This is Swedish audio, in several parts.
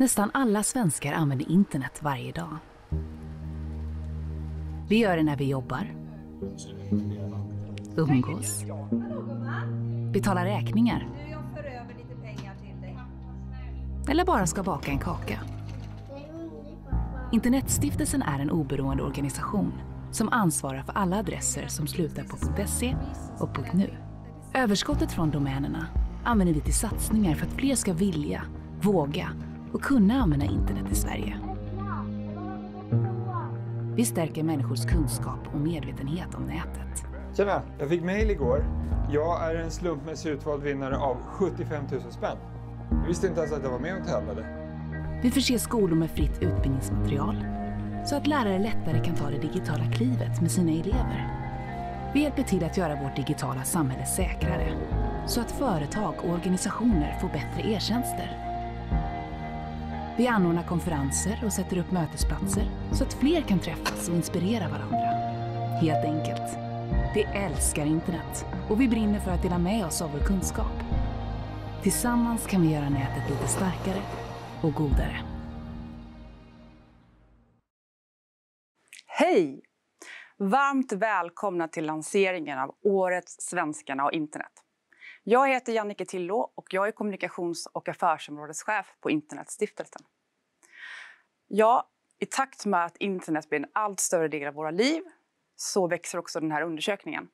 Nästan alla svenskar använder internet varje dag. Vi gör det när vi jobbar, umgås, betalar räkningar eller bara ska baka en kaka. Internetstiftelsen är en oberoende organisation som ansvarar för alla adresser som slutar på .se och .nu. Överskottet från domänerna använder vi till satsningar för att fler ska vilja, våga och kunna använda internet i Sverige. Vi stärker människors kunskap och medvetenhet om nätet. Tjena, jag fick mejl igår. Jag är en slumpmässigt utvald vinnare av 75 000 spänn. Jag visste inte ens att jag var med och tävlade. Vi förser skolor med fritt utbildningsmaterial så att lärare lättare kan ta det digitala klivet med sina elever. Vi hjälper till att göra vårt digitala samhälle säkrare så att företag och organisationer får bättre e-tjänster vi anordnar konferenser och sätter upp mötesplatser så att fler kan träffas och inspirera varandra. Helt enkelt. Vi älskar internet och vi brinner för att dela med oss av vår kunskap. Tillsammans kan vi göra nätet lite starkare och godare. Hej! Varmt välkomna till lanseringen av årets Svenskarna och internet. Jag heter Jannike Tillå och jag är kommunikations och affärsområdeschef på Internetstiftelsen. Ja, i takt med att internet blir en allt större del av våra liv så växer också den här undersökningen.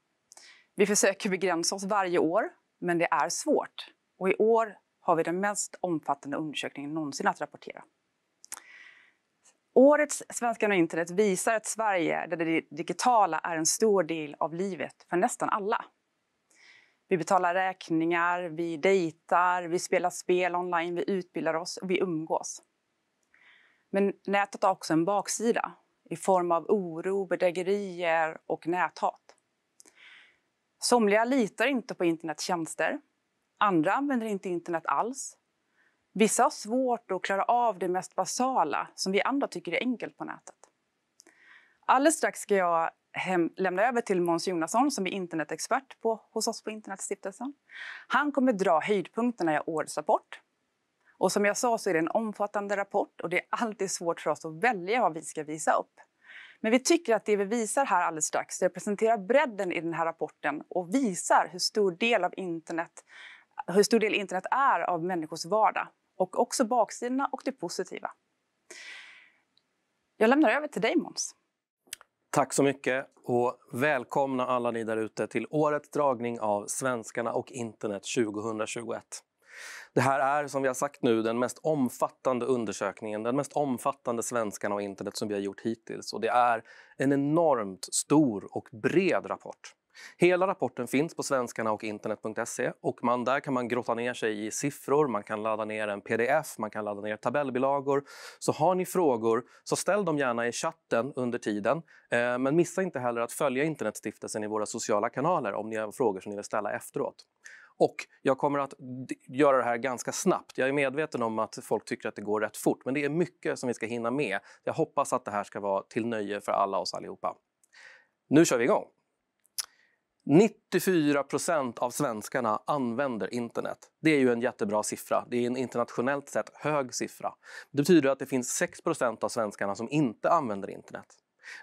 Vi försöker begränsa oss varje år, men det är svårt. Och i år har vi den mest omfattande undersökningen någonsin att rapportera. Årets Svenskarna och internet visar ett Sverige där det digitala är en stor del av livet för nästan alla. Vi betalar räkningar, vi dejtar, vi spelar spel online, vi utbildar oss och vi umgås. Men nätet har också en baksida i form av oro, bedrägerier och näthat. Somliga litar inte på internets tjänster. Andra använder inte internet alls. Vissa har svårt att klara av det mest basala som vi andra tycker är enkelt på nätet. Alldeles strax ska jag hem, lämna över till Måns Jonasson som är internetexpert på, hos oss på Internetstiftelsen. Han kommer dra höjdpunkterna i årets rapport. Och som jag sa så är det en omfattande rapport och det är alltid svårt för oss att välja vad vi ska visa upp. Men vi tycker att det vi visar här alldeles strax representerar bredden i den här rapporten och visar hur stor del av internet, hur stor del internet är av människors vardag och också baksidorna och det positiva. Jag lämnar över till dig Måns. Tack så mycket och välkomna alla ni där ute till årets dragning av Svenskarna och internet 2021. Det här är som vi har sagt nu den mest omfattande undersökningen, den mest omfattande Svenskarna och internet som vi har gjort hittills och det är en enormt stor och bred rapport. Hela rapporten finns på svenskarna och internet.se och man, där kan man grotta ner sig i siffror, man kan ladda ner en pdf, man kan ladda ner tabellbilagor. Så har ni frågor så ställ dem gärna i chatten under tiden. Eh, men missa inte heller att följa Internetstiftelsen i våra sociala kanaler om ni har frågor som ni vill ställa efteråt. Och jag kommer att göra det här ganska snabbt. Jag är medveten om att folk tycker att det går rätt fort, men det är mycket som vi ska hinna med. Jag hoppas att det här ska vara till nöje för alla oss allihopa. Nu kör vi igång! 94 procent av svenskarna använder internet. Det är ju en jättebra siffra. Det är en internationellt sett hög siffra. Det betyder att det finns 6 procent av svenskarna som inte använder internet.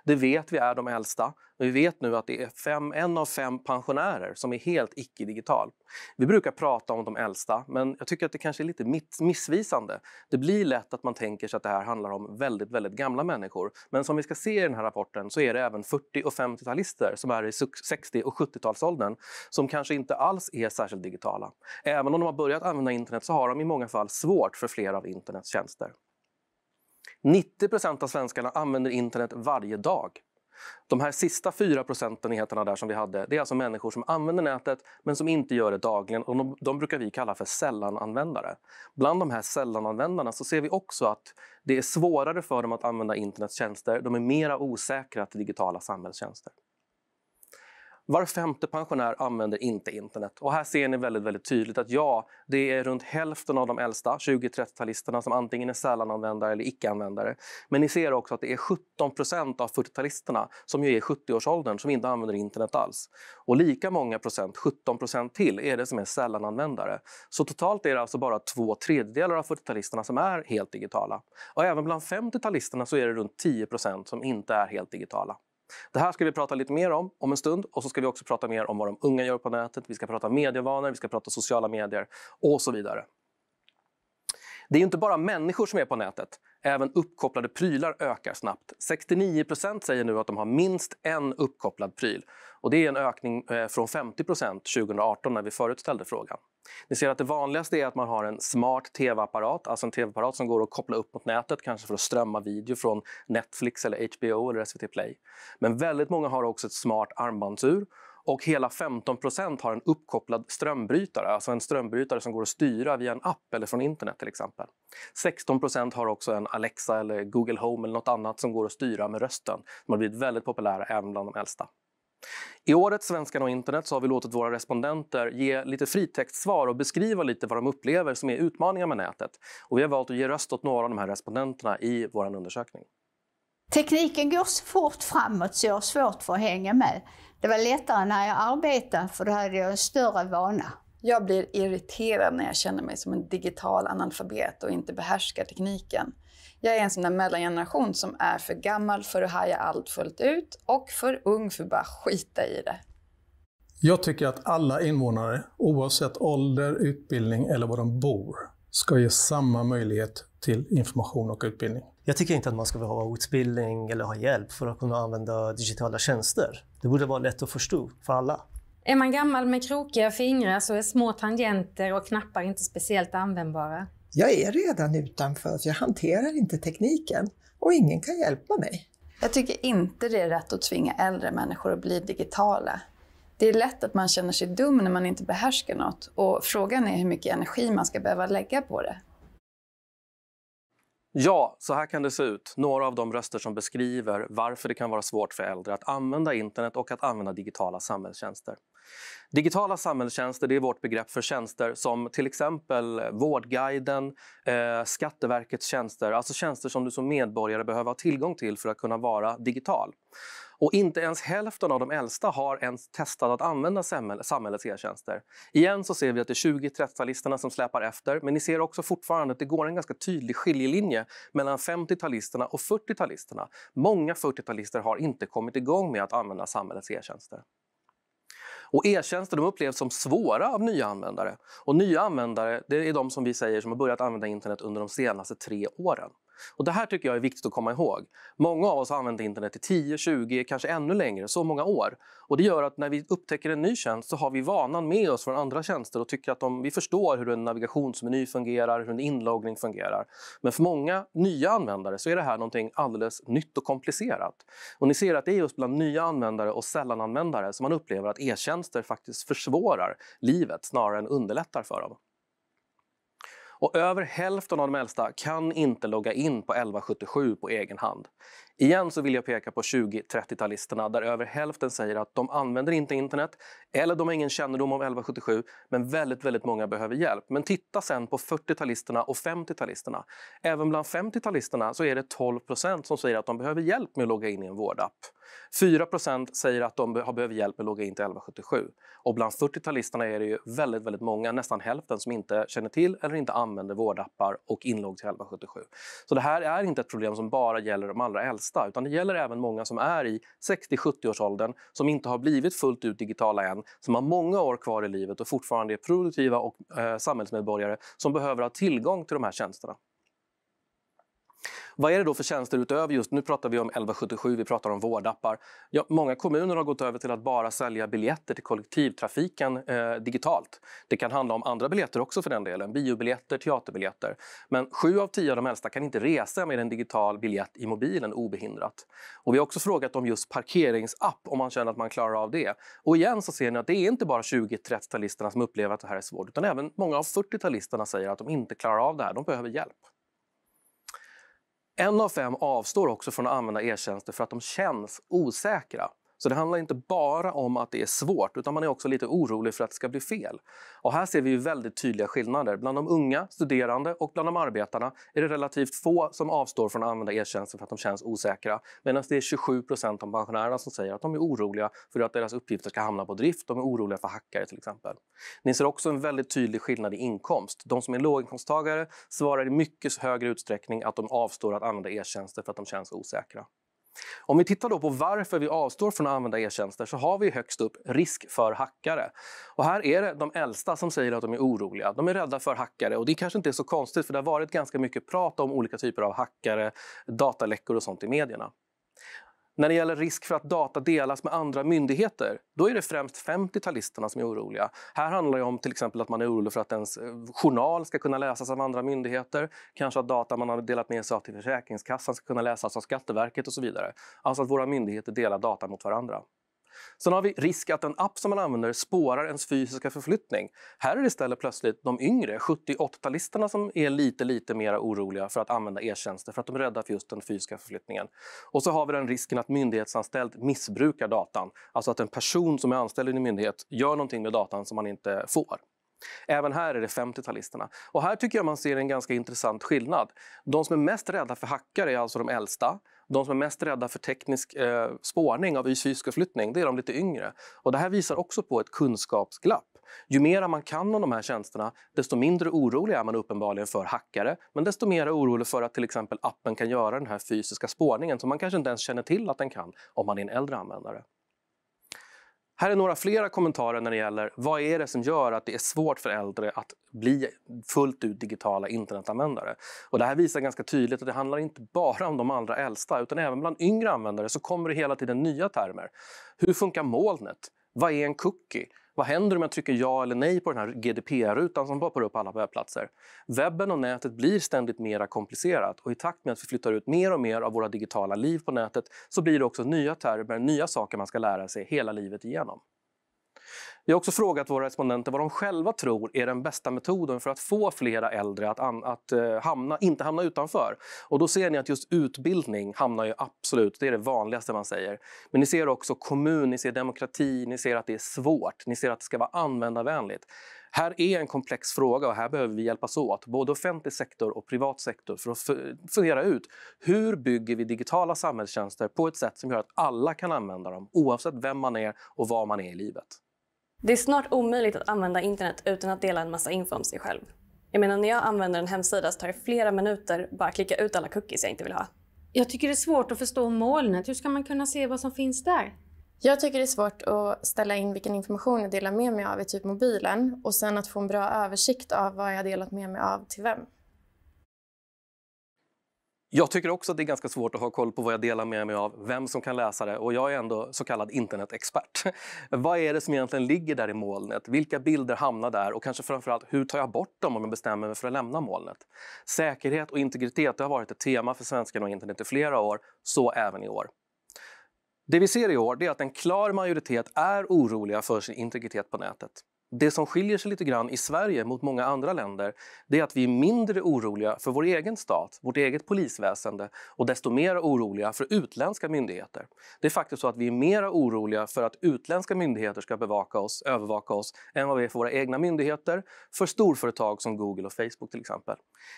Det vet vi är de äldsta. Vi vet nu att det är fem, en av fem pensionärer som är helt icke-digital. Vi brukar prata om de äldsta, men jag tycker att det kanske är lite missvisande. Det blir lätt att man tänker sig att det här handlar om väldigt, väldigt gamla människor. Men som vi ska se i den här rapporten så är det även 40 och 50-talister som är i 60 och 70-talsåldern som kanske inte alls är särskilt digitala. Även om de har börjat använda internet så har de i många fall svårt för flera av internets tjänster. 90 av svenskarna använder internet varje dag. De här sista 4 procentenheterna där som vi hade, det är alltså människor som använder nätet men som inte gör det dagligen och de, de brukar vi kalla för sällananvändare. Bland de här sällananvändarna så ser vi också att det är svårare för dem att använda internets tjänster. De är mera osäkra till digitala samhällstjänster. Var femte pensionär använder inte internet. Och här ser ni väldigt, väldigt tydligt att ja, det är runt hälften av de äldsta, 20-30-talisterna, som antingen är sällananvändare eller icke-användare. Men ni ser också att det är 17 av 40-talisterna, som ju är 70-årsåldern, som inte använder internet alls. Och lika många procent, 17 till, är det som är sällananvändare. Så totalt är det alltså bara två tredjedelar av 40-talisterna som är helt digitala. Och även bland 50-talisterna så är det runt 10 som inte är helt digitala. Det här ska vi prata lite mer om om en stund och så ska vi också prata mer om vad de unga gör på nätet. Vi ska prata medievanor, vi ska prata sociala medier och så vidare. Det är inte bara människor som är på nätet. Även uppkopplade prylar ökar snabbt. 69 säger nu att de har minst en uppkopplad pryl. Och det är en ökning eh, från 50 2018 när vi förut ställde frågan. Ni ser att det vanligaste är att man har en smart tv-apparat, alltså en tv-apparat som går att koppla upp mot nätet, kanske för att strömma video från Netflix, eller HBO eller SVT Play. Men väldigt många har också ett smart armbandsur och hela 15 har en uppkopplad strömbrytare, alltså en strömbrytare som går att styra via en app eller från internet till exempel. 16 har också en Alexa eller Google Home eller något annat som går att styra med rösten. De har blivit väldigt populära även bland de äldsta. I årets Svenskarna och internet så har vi låtit våra respondenter ge lite fritextsvar och beskriva lite vad de upplever som är utmaningar med nätet. Och vi har valt att ge röst åt några av de här respondenterna i vår undersökning. Tekniken går så fort framåt så jag har svårt för att hänga med. Det var lättare när jag arbetade för då hade jag en större vana. Jag blir irriterad när jag känner mig som en digital analfabet och inte behärskar tekniken. Jag är en sån där mellangeneration som är för gammal för att haja allt fullt ut och för ung för att bara skita i det. Jag tycker att alla invånare, oavsett ålder, utbildning eller var de bor, ska ge samma möjlighet till information och utbildning. Jag tycker inte att man ska behöva utbildning eller ha hjälp för att kunna använda digitala tjänster. Det borde vara lätt att förstå för alla. Är man gammal med krokiga fingrar så är små tangenter och knappar inte speciellt användbara. Jag är redan utanför, jag hanterar inte tekniken och ingen kan hjälpa mig. Jag tycker inte det är rätt att tvinga äldre människor att bli digitala. Det är lätt att man känner sig dum när man inte behärskar något och frågan är hur mycket energi man ska behöva lägga på det. Ja, så här kan det se ut. Några av de röster som beskriver varför det kan vara svårt för äldre att använda internet och att använda digitala samhällstjänster. Digitala samhällstjänster det är vårt begrepp för tjänster som till exempel Vårdguiden, eh, Skatteverkets tjänster, alltså tjänster som du som medborgare behöver ha tillgång till för att kunna vara digital. Och inte ens hälften av de äldsta har ens testat att använda samhällets e-tjänster. Igen så ser vi att det är 20-30-talisterna som släpar efter, men ni ser också fortfarande att det går en ganska tydlig skiljelinje mellan 50-talisterna och 40-talisterna. Många 40-talister har inte kommit igång med att använda samhällets e-tjänster. Och e-tjänster de upplevs som svåra av nya användare. Och nya användare det är de som vi säger som har börjat använda internet under de senaste tre åren. Och Det här tycker jag är viktigt att komma ihåg. Många av oss har använt internet i 10, 20, kanske ännu längre, så många år. Och Det gör att när vi upptäcker en ny tjänst så har vi vanan med oss från andra tjänster och tycker att de, vi förstår hur en navigationsmeny fungerar, hur en inloggning fungerar. Men för många nya användare så är det här någonting alldeles nytt och komplicerat. Och Ni ser att det är just bland nya användare och sällananvändare som man upplever att e-tjänster faktiskt försvårar livet snarare än underlättar för dem. Och över hälften av de äldsta kan inte logga in på 1177 på egen hand. Igen så vill jag peka på 20-30-talisterna där över hälften säger att de använder inte internet eller de har ingen kännedom om 1177 men väldigt, väldigt många behöver hjälp. Men titta sen på 40-talisterna och 50-talisterna. Även bland 50-talisterna så är det 12 som säger att de behöver hjälp med att logga in i en vårdapp. 4 säger att de har behöver hjälp med att logga in till 1177. Och bland 40-talisterna är det ju väldigt, väldigt många, nästan hälften, som inte känner till eller inte använder vårdappar och inlogg till 1177. Så det här är inte ett problem som bara gäller de allra äldsta utan det gäller även många som är i 60-70-årsåldern som inte har blivit fullt ut digitala än, som har många år kvar i livet och fortfarande är produktiva och eh, samhällsmedborgare som behöver ha tillgång till de här tjänsterna. Vad är det då för tjänster utöver just, nu pratar vi om 1177, vi pratar om vårdappar. Ja, många kommuner har gått över till att bara sälja biljetter till kollektivtrafiken eh, digitalt. Det kan handla om andra biljetter också för den delen, biobiljetter, teaterbiljetter. Men sju av tio av de äldsta kan inte resa med en digital biljett i mobilen obehindrat. Och vi har också frågat om just parkeringsapp, om man känner att man klarar av det. Och igen så ser ni att det är inte bara 20-30-talisterna som upplever att det här är svårt, utan även många av 40-talisterna säger att de inte klarar av det här, de behöver hjälp. En av fem avstår också från att använda e-tjänster för att de känns osäkra. Så det handlar inte bara om att det är svårt, utan man är också lite orolig för att det ska bli fel. Och här ser vi ju väldigt tydliga skillnader. Bland de unga studerande och bland de arbetarna är det relativt få som avstår från att använda e-tjänster för att de känns osäkra, medan det är 27 procent av pensionärerna som säger att de är oroliga för att deras uppgifter ska hamna på drift. De är oroliga för hackare till exempel. Ni ser också en väldigt tydlig skillnad i inkomst. De som är låginkomsttagare svarar i mycket högre utsträckning att de avstår att använda e-tjänster för att de känns osäkra. Om vi tittar då på varför vi avstår från att använda e-tjänster så har vi högst upp risk för hackare. Och här är det de äldsta som säger att de är oroliga. De är rädda för hackare och det kanske inte är så konstigt för det har varit ganska mycket prat om olika typer av hackare, dataläckor och sånt i medierna. När det gäller risk för att data delas med andra myndigheter, då är det främst 50-talisterna som är oroliga. Här handlar det om till exempel att man är orolig för att ens eh, journal ska kunna läsas av andra myndigheter. Kanske att data man har delat med sig av till Försäkringskassan ska kunna läsas av Skatteverket och så vidare. Alltså att våra myndigheter delar data mot varandra. Sen har vi risk att en app som man använder spårar ens fysiska förflyttning. Här är det istället plötsligt de yngre, 70-80-talisterna, som är lite, lite mer oroliga för att använda e-tjänster för att de är rädda för just den fysiska förflyttningen. Och så har vi den risken att myndighetsanställd missbrukar datan. Alltså att en person som är anställd i en myndighet gör någonting med datan som man inte får. Även här är det 50-talisterna. Och här tycker jag man ser en ganska intressant skillnad. De som är mest rädda för hackare är alltså de äldsta de som är mest rädda för teknisk eh, spårning av fysisk förflyttning, det är de lite yngre. Och det här visar också på ett kunskapsglapp. Ju mer man kan om de här tjänsterna, desto mindre orolig är man uppenbarligen för hackare, men desto mer orolig för att till exempel appen kan göra den här fysiska spårningen som man kanske inte ens känner till att den kan om man är en äldre användare. Här är några flera kommentarer när det gäller vad är det som gör att det är svårt för äldre att bli fullt ut digitala internetanvändare. Och det här visar ganska tydligt att det handlar inte bara om de allra äldsta utan även bland yngre användare så kommer det hela tiden nya termer. Hur funkar molnet? Vad är en cookie? Vad händer om jag trycker ja eller nej på den här GDPR-rutan som poppar upp alla webbplatser? Webben och nätet blir ständigt mer komplicerat och i takt med att vi flyttar ut mer och mer av våra digitala liv på nätet så blir det också nya termer, nya saker man ska lära sig hela livet igenom. Vi har också frågat våra respondenter vad de själva tror är den bästa metoden för att få flera äldre att, an, att eh, hamna, inte hamna utanför. Och då ser ni att just utbildning hamnar ju absolut, det är det vanligaste man säger. Men ni ser också kommun, ni ser demokrati, ni ser att det är svårt, ni ser att det ska vara användarvänligt. Här är en komplex fråga och här behöver vi hjälpas åt, både offentlig sektor och privat sektor, för att fundera ut hur bygger vi digitala samhällstjänster på ett sätt som gör att alla kan använda dem, oavsett vem man är och var man är i livet. Det är snart omöjligt att använda internet utan att dela en massa info om sig själv. Jag menar, när jag använder en hemsida så tar det flera minuter bara att klicka ut alla cookies jag inte vill ha. Jag tycker det är svårt att förstå molnet. Hur ska man kunna se vad som finns där? Jag tycker det är svårt att ställa in vilken information jag delar med mig av i typ mobilen och sen att få en bra översikt av vad jag delat med mig av till vem. Jag tycker också att det är ganska svårt att ha koll på vad jag delar med mig av, vem som kan läsa det och jag är ändå så kallad internetexpert. vad är det som egentligen ligger där i molnet? Vilka bilder hamnar där? Och kanske framförallt, hur tar jag bort dem om jag bestämmer mig för att lämna molnet? Säkerhet och integritet har varit ett tema för svenskarna och internet i flera år, så även i år. Det vi ser i år är att en klar majoritet är oroliga för sin integritet på nätet. Det som skiljer sig lite grann i Sverige mot många andra länder det är att vi är mindre oroliga för vår egen stat, vårt eget polisväsende och desto mer oroliga för utländska myndigheter. Det är faktiskt så att vi är mer oroliga för att utländska myndigheter ska bevaka oss, övervaka oss än vad vi är för våra egna myndigheter, för storföretag som Google och Facebook till exempel.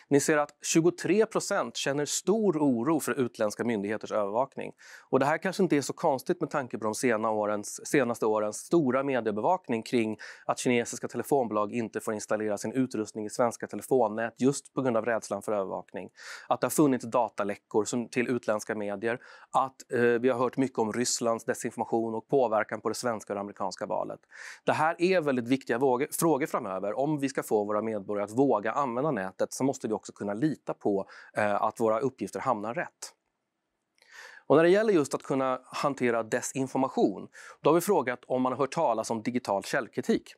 Ni ser att 23 känner stor oro för utländska myndigheters övervakning. Och det här kanske inte är så konstigt med tanke på de senaste årens, senaste årens stora mediebevakning kring att kinesiska telefonbolag inte får installera sin utrustning i svenska telefonnät just på grund av rädslan för övervakning. Att det har funnits dataläckor som, till utländska medier. Att eh, vi har hört mycket om Rysslands desinformation och påverkan på det svenska och amerikanska valet. Det här är väldigt viktiga vågor, frågor framöver. Om vi ska få våra medborgare att våga använda nätet så måste vi också kunna lita på eh, att våra uppgifter hamnar rätt. Och när det gäller just att kunna hantera desinformation, då har vi frågat om man har hört talas om digital källkritik.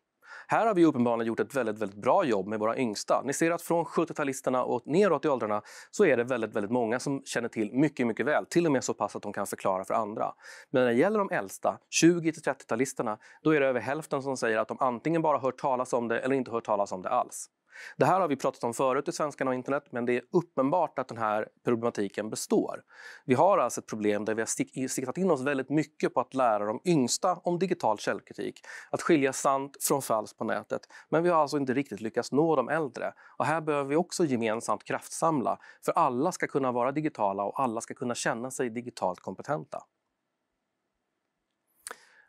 Här har vi uppenbarligen gjort ett väldigt, väldigt bra jobb med våra yngsta. Ni ser att från 70-talisterna och neråt i åldrarna så är det väldigt, väldigt många som känner till mycket, mycket väl. Till och med så pass att de kan förklara för andra. Men när det gäller de äldsta, 20 till 30-talisterna, då är det över hälften som säger att de antingen bara hört talas om det eller inte hört talas om det alls. Det här har vi pratat om förut i Svenskarna och internet men det är uppenbart att den här problematiken består. Vi har alltså ett problem där vi har siktat in oss väldigt mycket på att lära de yngsta om digital källkritik, att skilja sant från falskt på nätet. Men vi har alltså inte riktigt lyckats nå de äldre och här behöver vi också gemensamt kraftsamla för alla ska kunna vara digitala och alla ska kunna känna sig digitalt kompetenta.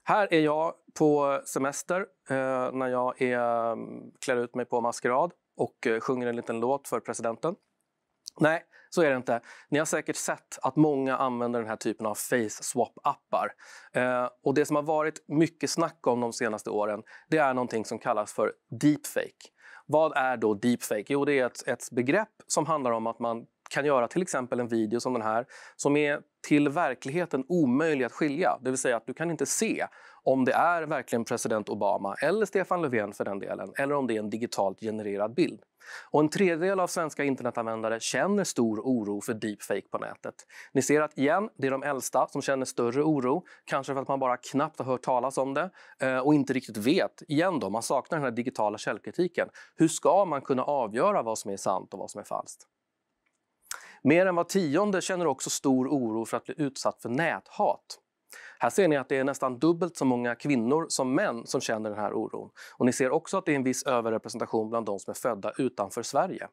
Här är jag på semester eh, när jag är, mm, klär ut mig på maskerad och eh, sjunger en liten låt för presidenten. Nej, så är det inte. Ni har säkert sett att många använder den här typen av face swap-appar. Eh, och det som har varit mycket snack om de senaste åren, det är någonting som kallas för deepfake. Vad är då deepfake? Jo, det är ett, ett begrepp som handlar om att man kan göra till exempel en video som den här som är till verkligheten omöjlig att skilja. Det vill säga att du kan inte se om det är verkligen president Obama eller Stefan Löfven för den delen, eller om det är en digitalt genererad bild. Och en tredjedel av svenska internetanvändare känner stor oro för deepfake på nätet. Ni ser att igen, det är de äldsta som känner större oro, kanske för att man bara knappt har hört talas om det eh, och inte riktigt vet. Igen då, man saknar den här digitala källkritiken. Hur ska man kunna avgöra vad som är sant och vad som är falskt? Mer än var tionde känner också stor oro för att bli utsatt för näthat. Här ser ni att det är nästan dubbelt så många kvinnor som män som känner den här oron. Och ni ser också att det är en viss överrepresentation bland de som är födda utanför Sverige.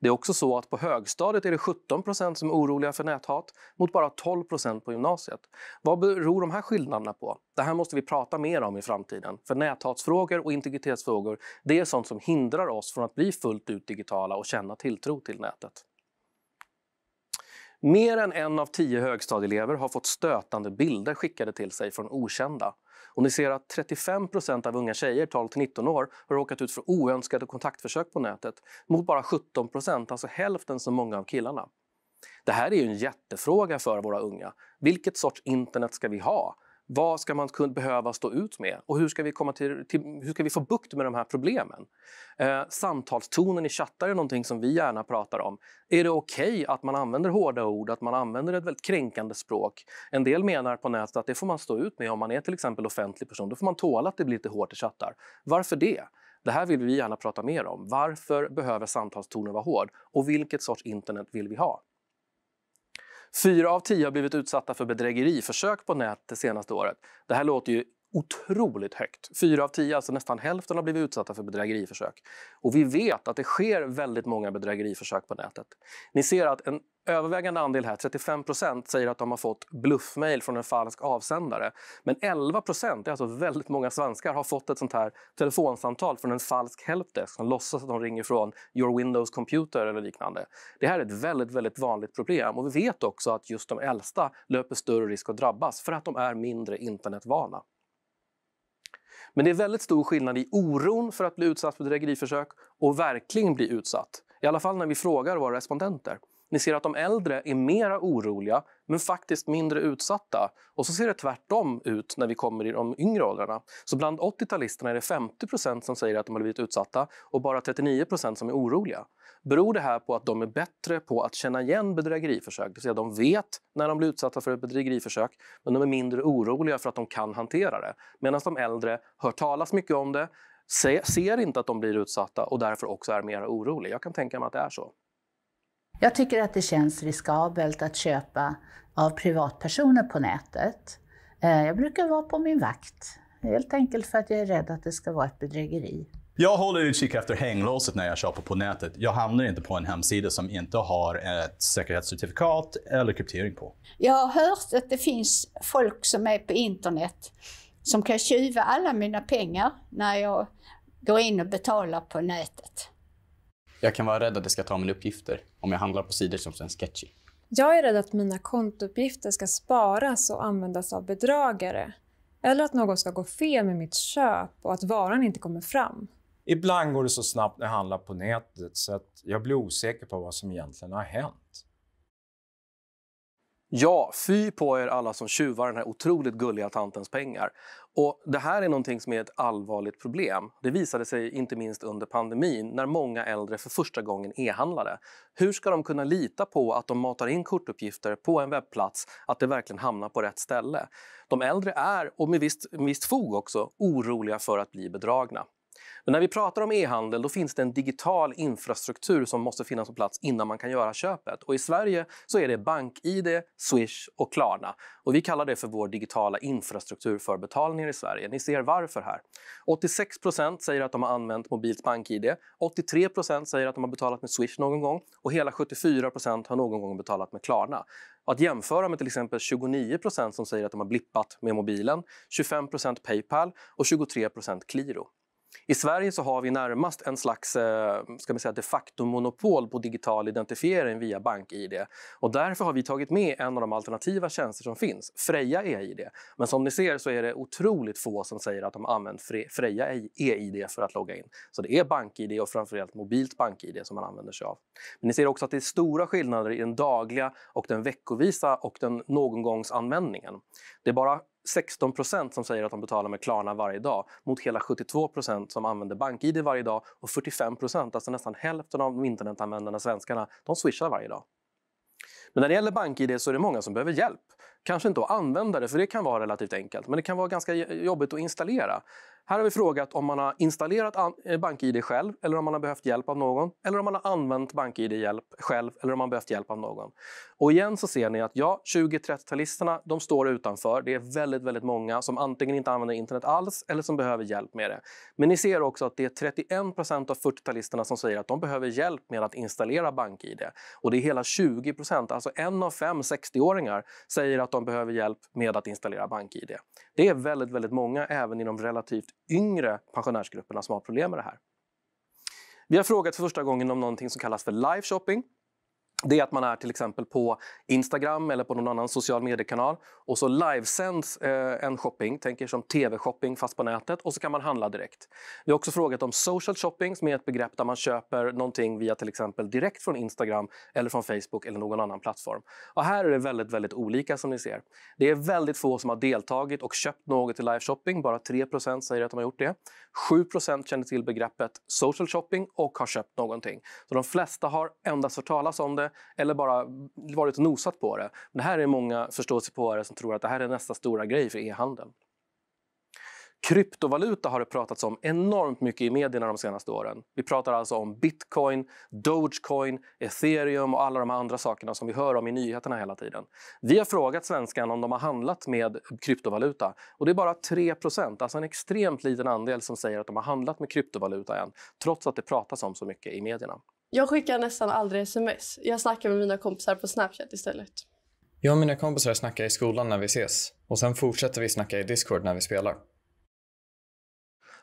Det är också så att på högstadiet är det 17 som är oroliga för näthat mot bara 12 på gymnasiet. Vad beror de här skillnaderna på? Det här måste vi prata mer om i framtiden. För näthatsfrågor och integritetsfrågor det är sånt som hindrar oss från att bli fullt ut digitala och känna tilltro till nätet. Mer än en av tio högstadieelever har fått stötande bilder skickade till sig från okända. Och ni ser att 35 av unga tjejer 12 19 år har råkat ut för oönskade kontaktförsök på nätet mot bara 17 alltså hälften så många av killarna. Det här är ju en jättefråga för våra unga. Vilket sorts internet ska vi ha? Vad ska man kunna behöva stå ut med och hur ska vi, komma till, till, hur ska vi få bukt med de här problemen? Eh, samtalstonen i chattar är någonting som vi gärna pratar om. Är det okej okay att man använder hårda ord, att man använder ett väldigt kränkande språk? En del menar på nätet att det får man stå ut med om man är till exempel offentlig person. Då får man tåla att det blir lite hårt i chattar. Varför det? Det här vill vi gärna prata mer om. Varför behöver samtalstonen vara hård? Och vilket sorts internet vill vi ha? Fyra av tio har blivit utsatta för bedrägeriförsök på nätet det senaste året. Det här låter ju otroligt högt. Fyra av tio, alltså nästan hälften, har blivit utsatta för bedrägeriförsök. Och vi vet att det sker väldigt många bedrägeriförsök på nätet. Ni ser att en övervägande andel här, 35 säger att de har fått bluffmail från en falsk avsändare. Men 11 det alltså väldigt många svenskar, har fått ett sånt här telefonsamtal från en falsk helpdesk som låtsas att de ringer från your Windows computer eller liknande. Det här är ett väldigt, väldigt vanligt problem och vi vet också att just de äldsta löper större risk att drabbas för att de är mindre internetvana. Men det är väldigt stor skillnad i oron för att bli utsatt för bedrägeriförsök och verkligen bli utsatt. I alla fall när vi frågar våra respondenter. Ni ser att de äldre är mera oroliga, men faktiskt mindre utsatta. Och så ser det tvärtom ut när vi kommer i de yngre åldrarna. Så bland 80-talisterna är det 50 som säger att de har blivit utsatta och bara 39 som är oroliga. Beror det här på att de är bättre på att känna igen bedrägeriförsök? Det vill säga de vet när de blir utsatta för ett bedrägeriförsök, men de är mindre oroliga för att de kan hantera det. Medan de äldre hör talas mycket om det, ser inte att de blir utsatta och därför också är mer oroliga. Jag kan tänka mig att det är så. Jag tycker att det känns riskabelt att köpa av privatpersoner på nätet. Eh, jag brukar vara på min vakt, helt enkelt för att jag är rädd att det ska vara ett bedrägeri. Jag håller utkik efter hänglåset när jag köper på nätet. Jag hamnar inte på en hemsida som inte har ett säkerhetscertifikat eller kryptering på. Jag har hört att det finns folk som är på internet som kan tjuva alla mina pengar när jag går in och betalar på nätet. Jag kan vara rädd att det ska ta mina uppgifter om jag handlar på sidor som känns sketchy. Jag är rädd att mina kontouppgifter ska sparas och användas av bedragare. Eller att något ska gå fel med mitt köp och att varan inte kommer fram. Ibland går det så snabbt när jag handlar på nätet så att jag blir osäker på vad som egentligen har hänt. Ja, fy på er alla som tjuvar den här otroligt gulliga tantens pengar. Och Det här är någonting som är ett allvarligt problem. Det visade sig inte minst under pandemin när många äldre för första gången e-handlade. Hur ska de kunna lita på att de matar in kortuppgifter på en webbplats, att det verkligen hamnar på rätt ställe? De äldre är, och med visst, med visst fog också, oroliga för att bli bedragna. Men när vi pratar om e-handel då finns det en digital infrastruktur som måste finnas på plats innan man kan göra köpet. Och I Sverige så är det BankID, Swish och Klarna. Och vi kallar det för vår digitala infrastruktur för betalningar i Sverige. Ni ser varför här. 86 säger att de har använt mobilt BankID. 83 säger att de har betalat med Swish någon gång och hela 74 har någon gång betalat med Klarna. Att jämföra med till exempel 29 som säger att de har blippat med mobilen, 25 Paypal och 23 Qliro. I Sverige så har vi närmast en slags eh, ska man säga, de facto-monopol på digital identifiering via bank-id. Och därför har vi tagit med en av de alternativa tjänster som finns, Freja e-id. Men som ni ser så är det otroligt få som säger att de använder Freja e-id för att logga in. Så det är bank-id och framförallt mobilt bank-id som man använder sig av. Men ni ser också att det är stora skillnader i den dagliga och den veckovisa och den någongångsanvändningen. Det är bara 16 som säger att de betalar med Klarna varje dag mot hela 72 som använder BankID varje dag och 45 alltså nästan hälften av de internetanvändarna svenskarna, de swishar varje dag. Men när det gäller BankID så är det många som behöver hjälp. Kanske inte att använda det, för det kan vara relativt enkelt, men det kan vara ganska jobbigt att installera. Här har vi frågat om man har installerat eh, BankID själv eller om man har behövt hjälp av någon. Eller om man har använt BankID-hjälp själv eller om man behövt hjälp av någon. Och igen så ser ni att ja, 20-30-talisterna de står utanför. Det är väldigt, väldigt många som antingen inte använder internet alls eller som behöver hjälp med det. Men ni ser också att det är 31 procent av 40-talisterna som säger att de behöver hjälp med att installera BankID. Och det är hela 20 procent, alltså en av fem 60-åringar säger att de behöver hjälp med att installera BankID. Det är väldigt, väldigt många, även i de relativt yngre pensionärsgrupperna, som har problem med det här. Vi har frågat för första gången om någonting som kallas för live shopping det är att man är till exempel på Instagram eller på någon annan social mediekanal och så livesänds eh, en shopping, tänker som tv-shopping fast på nätet och så kan man handla direkt. Vi har också frågat om social shopping som är ett begrepp där man köper någonting via till exempel direkt från Instagram eller från Facebook eller någon annan plattform. Och här är det väldigt, väldigt olika som ni ser. Det är väldigt få som har deltagit och köpt något i live shopping, bara 3 säger att de har gjort det. 7 känner till begreppet social shopping och har köpt någonting. Så de flesta har endast hört talas om det eller bara varit och nosat på det. Men det här är många förståsigpåare som tror att det här är nästa stora grej för e-handeln. Kryptovaluta har det pratats om enormt mycket i medierna de senaste åren. Vi pratar alltså om bitcoin, dogecoin, ethereum och alla de andra sakerna som vi hör om i nyheterna hela tiden. Vi har frågat svenskarna om de har handlat med kryptovaluta och det är bara 3 alltså en extremt liten andel som säger att de har handlat med kryptovaluta än, trots att det pratas om så mycket i medierna. Jag skickar nästan aldrig sms. Jag snackar med mina kompisar på Snapchat istället. Jag och mina kompisar snackar i skolan när vi ses och sen fortsätter vi snacka i Discord när vi spelar.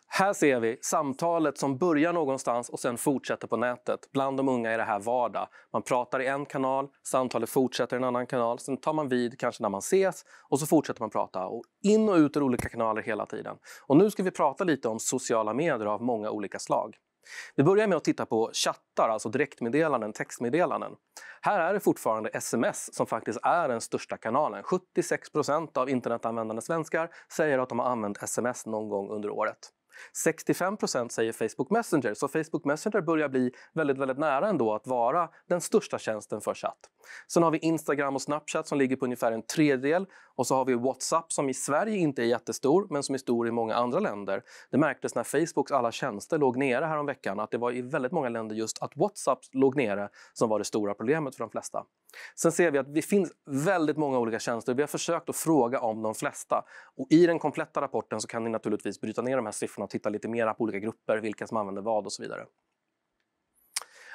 Här ser vi samtalet som börjar någonstans och sen fortsätter på nätet. Bland de unga är det här vardag. Man pratar i en kanal, samtalet fortsätter i en annan kanal. Sen tar man vid kanske när man ses och så fortsätter man prata. Och in och ut ur olika kanaler hela tiden. Och nu ska vi prata lite om sociala medier av många olika slag. Vi börjar med att titta på chattar, alltså direktmeddelanden, textmeddelanden. Här är det fortfarande sms som faktiskt är den största kanalen. 76 av internetanvändande svenskar säger att de har använt sms någon gång under året. 65 säger Facebook Messenger, så Facebook Messenger börjar bli väldigt, väldigt nära ändå att vara den största tjänsten för chatt. Sen har vi Instagram och Snapchat som ligger på ungefär en tredjedel och så har vi Whatsapp som i Sverige inte är jättestor, men som är stor i många andra länder. Det märktes när Facebooks alla tjänster låg nere häromveckan att det var i väldigt många länder just att Whatsapp låg nere som var det stora problemet för de flesta. Sen ser vi att det finns väldigt många olika tjänster. Vi har försökt att fråga om de flesta och i den kompletta rapporten så kan ni naturligtvis bryta ner de här siffrorna och titta lite mer på olika grupper, vilka som använder vad och så vidare.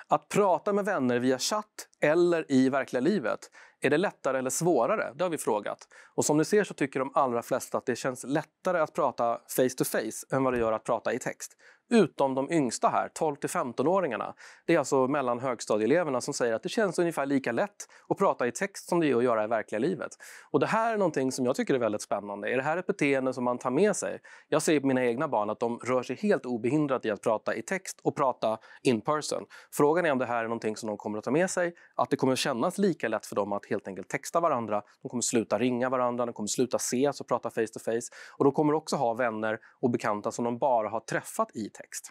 Att prata med vänner via chatt eller i verkliga livet, är det lättare eller svårare? Det har vi frågat. Och som ni ser så tycker de allra flesta att det känns lättare att prata face to face än vad det gör att prata i text utom de yngsta här, 12 till 15-åringarna. Det är alltså mellan högstadieeleverna som säger att det känns ungefär lika lätt att prata i text som det är att göra i verkliga livet. Och det här är någonting som jag tycker är väldigt spännande. Är det här ett beteende som man tar med sig? Jag ser på mina egna barn att de rör sig helt obehindrat i att prata i text och prata in person. Frågan är om det här är någonting som de kommer att ta med sig, att det kommer att kännas lika lätt för dem att helt enkelt texta varandra. De kommer sluta ringa varandra, de kommer sluta ses och prata face to face och de kommer också ha vänner och bekanta som de bara har träffat i text text.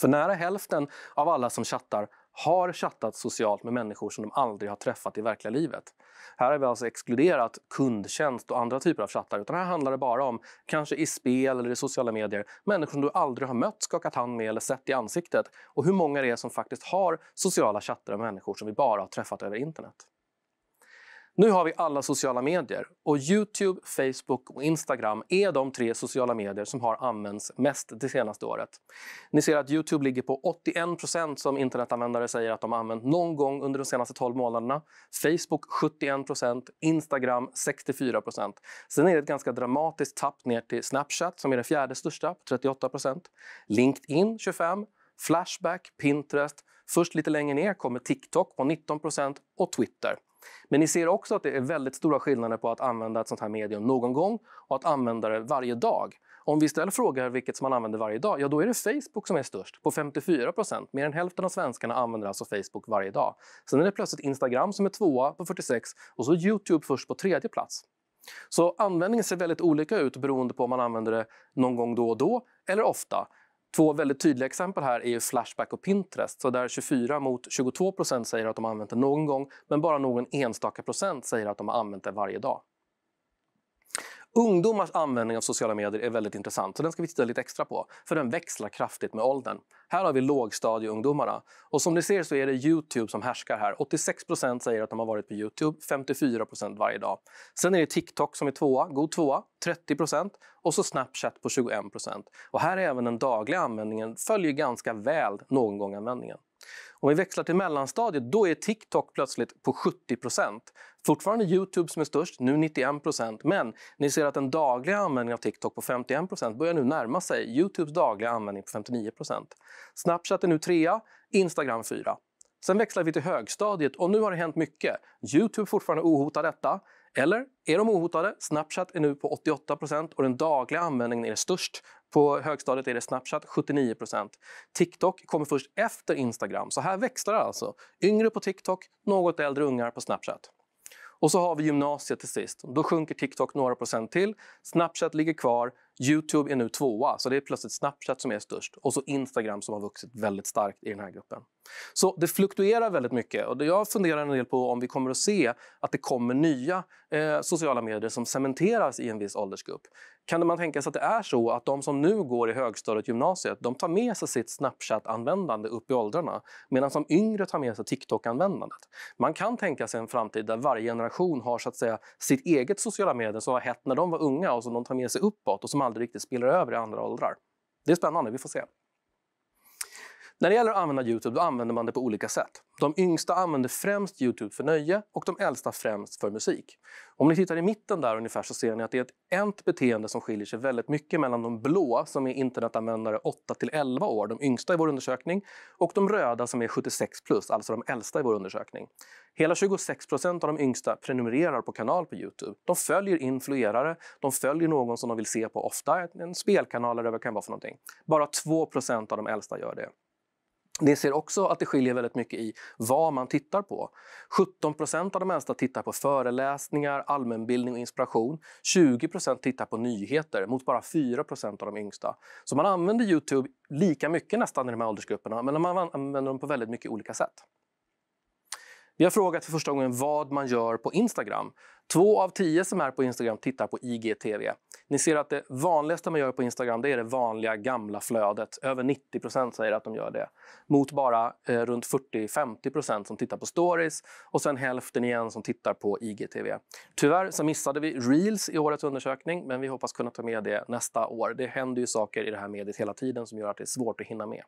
För nära hälften av alla som chattar har chattat socialt med människor som de aldrig har träffat i verkliga livet. Här har vi alltså exkluderat kundtjänst och andra typer av chattar utan här handlar det bara om, kanske i spel eller i sociala medier, människor som du aldrig har mött, skakat hand med eller sett i ansiktet och hur många det är som faktiskt har sociala chattar med människor som vi bara har träffat över internet. Nu har vi alla sociala medier och Youtube, Facebook och Instagram är de tre sociala medier som har använts mest det senaste året. Ni ser att Youtube ligger på 81 som internetanvändare säger att de använt någon gång under de senaste 12 månaderna. Facebook 71 Instagram 64 Sen är det ett ganska dramatiskt tapp ner till Snapchat som är den fjärde största 38 LinkedIn 25 Flashback, Pinterest. Först lite längre ner kommer TikTok på 19 och Twitter men ni ser också att det är väldigt stora skillnader på att använda ett sånt här medium någon gång och att använda det varje dag. Om vi istället frågar vilket man använder varje dag, ja då är det Facebook som är störst på 54 procent. Mer än hälften av svenskarna använder alltså Facebook varje dag. Sen är det plötsligt Instagram som är tvåa på 46 och så Youtube först på tredje plats. Så användningen ser väldigt olika ut beroende på om man använder det någon gång då och då eller ofta. Två väldigt tydliga exempel här är Flashback och Pinterest. Så där 24 mot 22 procent säger att de har använt det någon gång men bara någon enstaka procent säger att de har använt det varje dag. Ungdomars användning av sociala medier är väldigt intressant, så den ska vi titta lite extra på. För den växlar kraftigt med åldern. Här har vi lågstadieungdomarna. Och som ni ser så är det Youtube som härskar här. 86 säger att de har varit på Youtube, 54 varje dag. Sen är det TikTok som är tvåa, god tvåa, 30 och så Snapchat på 21 Och här är även den dagliga användningen följer ganska väl någon gång användningen. Om vi växlar till mellanstadiet, då är TikTok plötsligt på 70 Fortfarande Youtube som är störst, nu 91 men ni ser att den dagliga användningen av TikTok på 51 börjar nu närma sig Youtubes dagliga användning på 59 Snapchat är nu trea, Instagram fyra. Sen växlar vi till högstadiet och nu har det hänt mycket. Youtube fortfarande ohotar detta. Eller är de ohotade? Snapchat är nu på 88 och den dagliga användningen är störst på högstadiet är det Snapchat 79 TikTok kommer först efter Instagram, så här växlar det alltså. Yngre på TikTok, något äldre ungar på Snapchat. Och så har vi gymnasiet till sist. Då sjunker TikTok några procent till. Snapchat ligger kvar Youtube är nu tvåa, så det är plötsligt Snapchat som är störst. Och så Instagram som har vuxit väldigt starkt i den här gruppen. Så det fluktuerar väldigt mycket. och Jag funderar en del på om vi kommer att se att det kommer nya eh, sociala medier som cementeras i en viss åldersgrupp. Kan man tänka sig att det är så att de som nu går i högstadiet gymnasiet de tar med sig sitt Snapchat-användande upp i åldrarna medan de yngre tar med sig TikTok-användandet? Man kan tänka sig en framtid där varje generation har så att säga, sitt eget sociala medier som var hett när de var unga och som de tar med sig uppåt och som aldrig riktigt spiller över i andra åldrar. Det är spännande, vi får se. När det gäller att använda Youtube då använder man det på olika sätt. De yngsta använder främst Youtube för nöje och de äldsta främst för musik. Om ni tittar i mitten där ungefär så ser ni att det är ett ent beteende som skiljer sig väldigt mycket mellan de blå som är internetanvändare 8 till 11 år, de yngsta i vår undersökning, och de röda som är 76 plus, alltså de äldsta i vår undersökning. Hela 26 procent av de yngsta prenumererar på kanal på Youtube. De följer influerare, de följer någon som de vill se på ofta, en spelkanal eller vad det kan vara för någonting. Bara 2 procent av de äldsta gör det. Ni ser också att det skiljer väldigt mycket i vad man tittar på. 17 av de äldsta tittar på föreläsningar, allmänbildning och inspiration. 20 tittar på nyheter mot bara 4 av de yngsta. Så man använder Youtube lika mycket nästan i de här åldersgrupperna men man använder dem på väldigt mycket olika sätt. Vi har frågat för första gången vad man gör på Instagram. Två av tio som är på Instagram tittar på IGTV. Ni ser att det vanligaste man gör på Instagram det är det vanliga gamla flödet. Över 90 säger att de gör det. Mot bara eh, runt 40-50 som tittar på stories och sen hälften igen som tittar på IGTV. Tyvärr så missade vi reels i årets undersökning men vi hoppas kunna ta med det nästa år. Det händer ju saker i det här mediet hela tiden som gör att det är svårt att hinna med.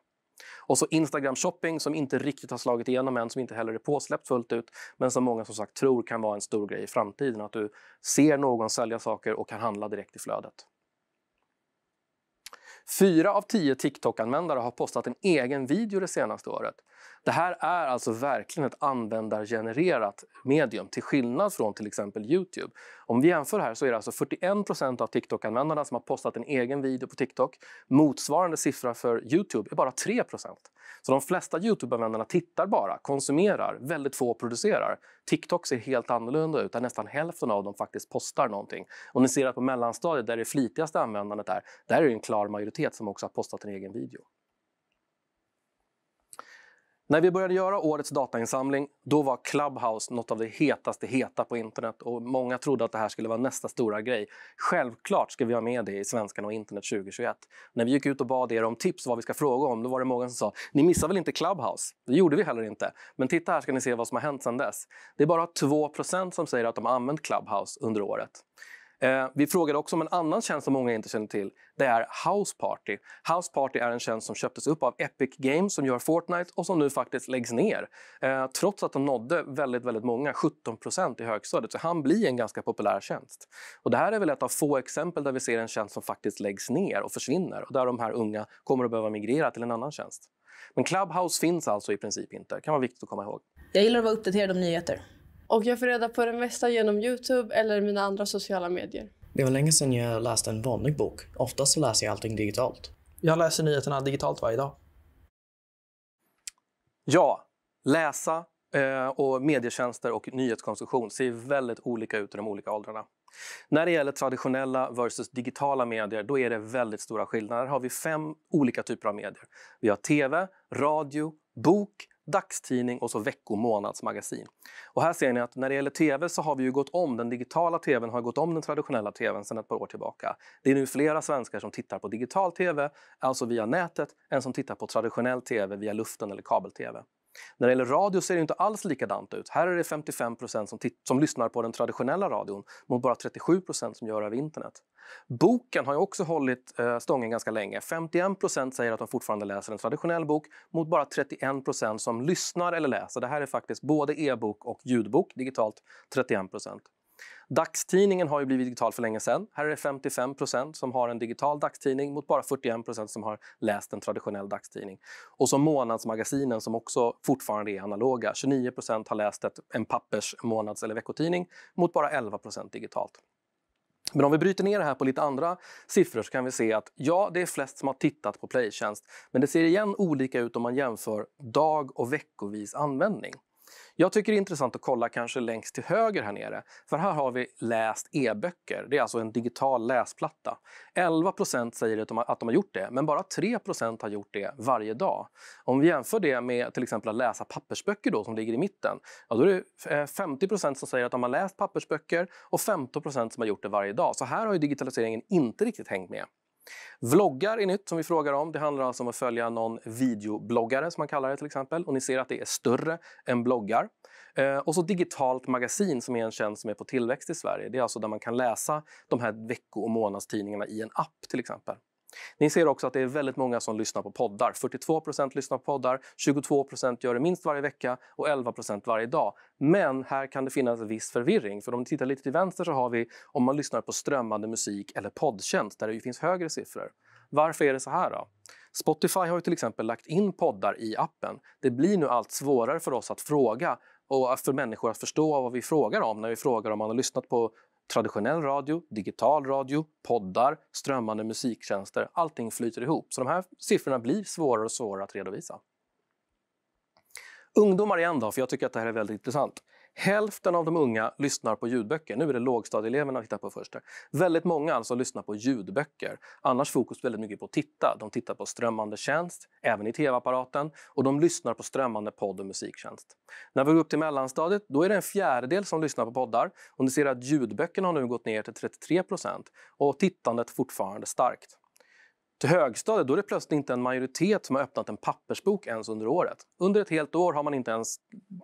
Och så Instagram shopping som inte riktigt har slagit igenom än, som inte heller är påsläppt fullt ut, men som många som sagt tror kan vara en stor grej i framtiden. Att du ser någon sälja saker och kan handla direkt i flödet. Fyra av tio TikTok-användare har postat en egen video det senaste året. Det här är alltså verkligen ett användargenererat medium till skillnad från till exempel Youtube. Om vi jämför här så är det alltså 41 av TikTok-användarna som har postat en egen video på TikTok. Motsvarande siffra för Youtube är bara 3 Så de flesta Youtube-användarna tittar bara, konsumerar, väldigt få producerar. TikTok ser helt annorlunda ut där nästan hälften av dem faktiskt postar någonting. Och ni ser att på mellanstadiet där det flitigaste användandet är, där är det en klar majoritet som också har postat en egen video. När vi började göra årets datainsamling, då var Clubhouse något av det hetaste heta på internet och många trodde att det här skulle vara nästa stora grej. Självklart ska vi ha med det i Svenskarna och internet 2021. När vi gick ut och bad er om tips vad vi ska fråga om, då var det många som sa “Ni missar väl inte Clubhouse?” Det gjorde vi heller inte. Men titta här ska ni se vad som har hänt sedan dess. Det är bara 2 som säger att de har använt Clubhouse under året. Eh, vi frågade också om en annan tjänst som många inte känner till. Det är House Party. House Party är en tjänst som köptes upp av Epic Games som gör Fortnite och som nu faktiskt läggs ner. Eh, trots att de nådde väldigt, väldigt många, 17 i högstadiet. Så han blir en ganska populär tjänst. Och det här är väl ett av få exempel där vi ser en tjänst som faktiskt läggs ner och försvinner och där de här unga kommer att behöva migrera till en annan tjänst. Men Clubhouse finns alltså i princip inte. Det kan vara viktigt att komma ihåg. Jag gillar att vara uppdaterad om nyheter. Och jag får reda på det mesta genom Youtube eller mina andra sociala medier. Det var länge sedan jag läste en vanlig bok. Oftast så läser jag allting digitalt. Jag läser nyheterna digitalt varje dag. Ja, läsa eh, och medietjänster och nyhetskonstruktion ser väldigt olika ut i de olika åldrarna. När det gäller traditionella versus digitala medier då är det väldigt stora skillnader. Här har vi fem olika typer av medier. Vi har tv, radio, bok, dagstidning och så veckomånadsmagasin. Och här ser ni att när det gäller tv så har vi ju gått om, den digitala tvn har gått om den traditionella tvn sedan ett par år tillbaka. Det är nu flera svenskar som tittar på digital tv, alltså via nätet, än som tittar på traditionell tv via luften eller kabel-tv. När det gäller radio ser det inte alls likadant ut. Här är det 55 som, som lyssnar på den traditionella radion mot bara 37 som gör det över internet. Boken har ju också hållit eh, stången ganska länge. 51 säger att de fortfarande läser en traditionell bok mot bara 31 som lyssnar eller läser. Det här är faktiskt både e-bok och ljudbok digitalt, 31 Dagstidningen har ju blivit digital för länge sedan. Här är det 55 som har en digital dagstidning mot bara 41 som har läst en traditionell dagstidning. Och så månadsmagasinen som också fortfarande är analoga. 29 har läst ett, en pappers månads eller veckotidning mot bara 11 digitalt. Men om vi bryter ner det här på lite andra siffror så kan vi se att ja, det är flest som har tittat på Playtjänst, men det ser igen olika ut om man jämför dag och veckovis användning. Jag tycker det är intressant att kolla kanske längst till höger här nere. För här har vi läst e-böcker. Det är alltså en digital läsplatta. 11 säger att de, har, att de har gjort det, men bara 3 har gjort det varje dag. Om vi jämför det med till exempel att läsa pappersböcker då, som ligger i mitten. Ja, då är det 50 eh, som säger att de har läst pappersböcker och 15 som har gjort det varje dag. Så här har digitaliseringen inte riktigt hängt med. Vloggar är nytt som vi frågar om. Det handlar alltså om att följa någon videobloggare som man kallar det till exempel. Och ni ser att det är större än bloggar. Eh, och så digitalt magasin som är en tjänst som är på tillväxt i Sverige. Det är alltså där man kan läsa de här vecko och månadstidningarna i en app till exempel. Ni ser också att det är väldigt många som lyssnar på poddar. 42 lyssnar på poddar, 22 gör det minst varje vecka och 11 varje dag. Men här kan det finnas viss förvirring. För om ni tittar lite till vänster så har vi om man lyssnar på strömmande musik eller poddtjänst där det finns högre siffror. Varför är det så här då? Spotify har till exempel lagt in poddar i appen. Det blir nu allt svårare för oss att fråga och för människor att förstå vad vi frågar om när vi frågar om man har lyssnat på traditionell radio, digital radio, poddar, strömmande musiktjänster. Allting flyter ihop, så de här siffrorna blir svårare och svårare att redovisa. Ungdomar igen då, för jag tycker att det här är väldigt intressant. Hälften av de unga lyssnar på ljudböcker. Nu är det lågstadieeleverna vi tittar på först. Väldigt många alltså lyssnar på ljudböcker. Annars fokus väldigt mycket på att titta. De tittar på strömmande tjänst, även i tv-apparaten, och de lyssnar på strömmande podd och musiktjänst. När vi går upp till mellanstadiet, då är det en fjärdedel som lyssnar på poddar. Och ni ser att ljudböckerna har nu gått ner till 33 procent och tittandet fortfarande starkt. Till högstadiet då är det plötsligt inte en majoritet som har öppnat en pappersbok ens under året. Under ett helt år har man inte ens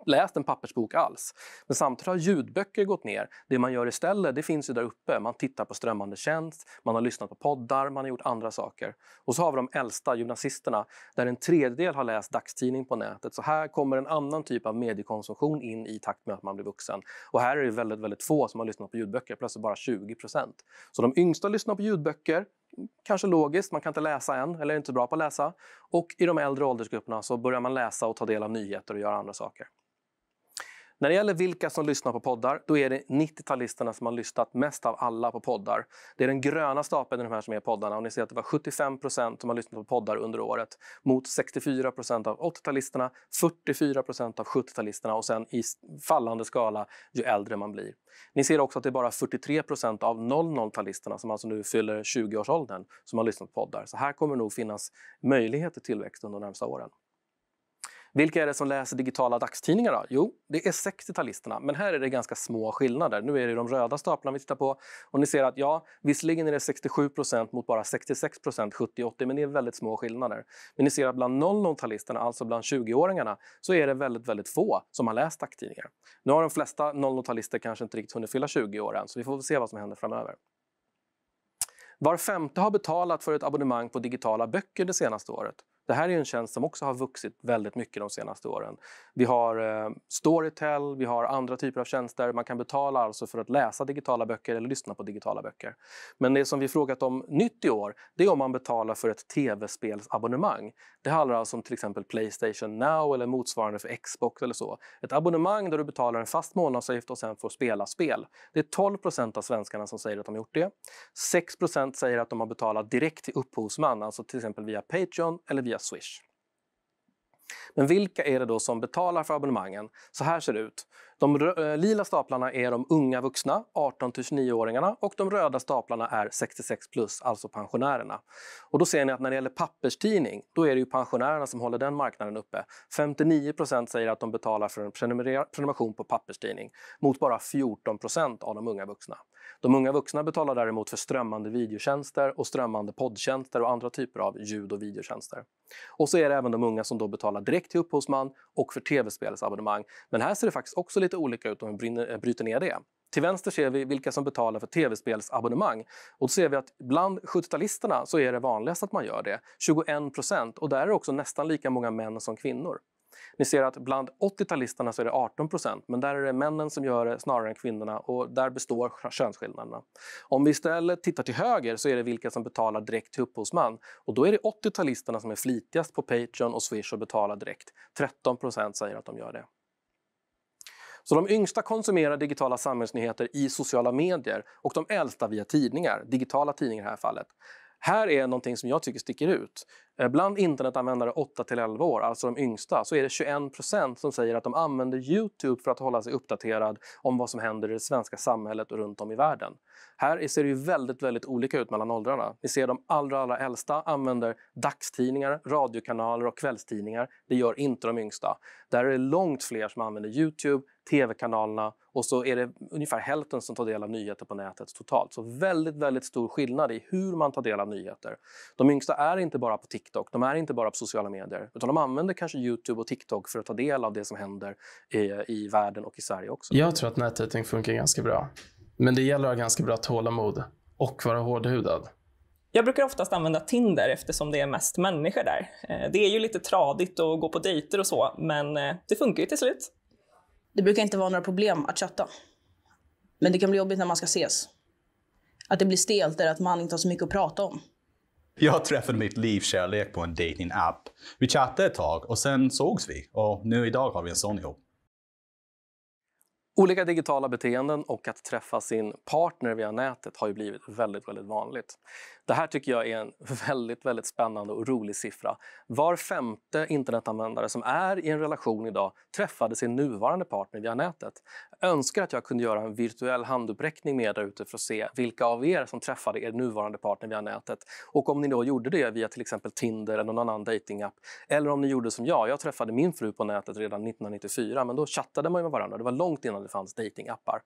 läst en pappersbok alls. Men samtidigt har ljudböcker gått ner. Det man gör istället det finns ju där uppe. Man tittar på strömmande tjänst, man har lyssnat på poddar, man har gjort andra saker. Och så har vi de äldsta gymnasisterna där en tredjedel har läst dagstidning på nätet. Så här kommer en annan typ av mediekonsumtion in i takt med att man blir vuxen. Och här är det väldigt, väldigt få som har lyssnat på ljudböcker, plötsligt bara 20 procent. Så de yngsta lyssnar på ljudböcker kanske logiskt, man kan inte läsa än eller är inte bra på att läsa. Och i de äldre åldersgrupperna så börjar man läsa och ta del av nyheter och göra andra saker. När det gäller vilka som lyssnar på poddar, då är det 90-talisterna som har lyssnat mest av alla på poddar. Det är den gröna stapeln i de här som är poddarna och ni ser att det var 75 som har lyssnat på poddar under året mot 64 av 80-talisterna, 44 av 70-talisterna och sen i fallande skala ju äldre man blir. Ni ser också att det är bara 43 av 00-talisterna som alltså nu fyller 20-årsåldern som har lyssnat på poddar. Så här kommer nog finnas möjlighet till tillväxt under de närmsta åren. Vilka är det som läser digitala dagstidningar då? Jo, det är 60-talisterna, men här är det ganska små skillnader. Nu är det de röda staplarna vi tittar på och ni ser att ja, visserligen är det 67 mot bara 66 70-80, men det är väldigt små skillnader. Men ni ser att bland 00-talisterna, alltså bland 20-åringarna, så är det väldigt, väldigt få som har läst dagstidningar. Nu har de flesta 00-talister kanske inte riktigt hunnit fylla 20 år än, så vi får se vad som händer framöver. Var femte har betalat för ett abonnemang på digitala böcker det senaste året. Det här är en tjänst som också har vuxit väldigt mycket de senaste åren. Vi har eh, Storytel, vi har andra typer av tjänster. Man kan betala alltså för att läsa digitala böcker eller lyssna på digitala böcker. Men det som vi frågat om nytt i år, det är om man betalar för ett tv-spelsabonnemang. Det handlar alltså om till exempel Playstation Now eller motsvarande för Xbox eller så. Ett abonnemang där du betalar en fast månadsavgift och sen får spela spel. Det är 12 av svenskarna som säger att de har gjort det. 6 säger att de har betalat direkt till upphovsman, alltså till exempel via Patreon eller via via Swish. Men vilka är det då som betalar för abonnemangen? Så här ser det ut. De eh, lila staplarna är de unga vuxna, 18-29-åringarna och de röda staplarna är 66 plus, alltså pensionärerna. Och då ser ni att när det gäller papperstidning, då är det ju pensionärerna som håller den marknaden uppe. 59 säger att de betalar för en prenumeration på papperstidning mot bara 14 av de unga vuxna. De unga vuxna betalar däremot för strömmande videotjänster och strömmande poddtjänster och andra typer av ljud och videotjänster. Och så är det även de unga som då betalar direkt till upphovsman och för tv-spelsabonnemang. Men här ser det faktiskt också lite olika ut om vi eh, bryter ner det. Till vänster ser vi vilka som betalar för tv-spelsabonnemang. Och då ser vi att bland 70-talisterna så är det vanligast att man gör det, 21 procent. Och där är det också nästan lika många män som kvinnor. Ni ser att bland 80-talisterna så är det 18 men där är det männen som gör det snarare än kvinnorna och där består könsskillnaderna. Om vi istället tittar till höger så är det vilka som betalar direkt till upphovsman och då är det 80-talisterna som är flitigast på Patreon och Swish och betalar direkt. 13 säger att de gör det. Så de yngsta konsumerar digitala samhällsnyheter i sociala medier och de äldsta via tidningar, digitala tidningar i det här fallet. Här är någonting som jag tycker sticker ut. Eh, bland internetanvändare 8-11 år, alltså de yngsta, så är det 21 som säger att de använder Youtube för att hålla sig uppdaterad om vad som händer i det svenska samhället och runt om i världen. Här ser det ju väldigt, väldigt olika ut mellan åldrarna. Vi ser de allra, allra äldsta använder dagstidningar, radiokanaler och kvällstidningar. Det gör inte de yngsta. Där är det långt fler som använder Youtube tv-kanalerna och så är det ungefär hälften som tar del av nyheter på nätet totalt. Så väldigt, väldigt stor skillnad i hur man tar del av nyheter. De yngsta är inte bara på TikTok, de är inte bara på sociala medier utan de använder kanske Youtube och TikTok för att ta del av det som händer i, i världen och i Sverige också. Jag tror att nätdating funkar ganska bra. Men det gäller att ha ganska bra tålamod och vara hårdhudad. Jag brukar oftast använda Tinder eftersom det är mest människor där. Eh, det är ju lite tradigt att gå på dejter och så, men eh, det funkar ju till slut. Det brukar inte vara några problem att chatta. Men det kan bli jobbigt när man ska ses. Att det blir stelt eller att man inte har så mycket att prata om. Jag träffade mitt livskärlek på en datingapp. Vi chattade ett tag och sen sågs vi och nu idag har vi en son ihop. Olika digitala beteenden och att träffa sin partner via nätet har ju blivit väldigt, väldigt vanligt. Det här tycker jag är en väldigt, väldigt spännande och rolig siffra. Var femte internetanvändare som är i en relation idag träffade sin nuvarande partner via nätet önskar att jag kunde göra en virtuell handuppräckning med er ute för att se vilka av er som träffade er nuvarande partner via nätet. Och om ni då gjorde det via till exempel Tinder eller någon annan datingapp eller om ni gjorde som jag, jag träffade min fru på nätet redan 1994 men då chattade man med varandra, det var långt innan det fanns datingappar.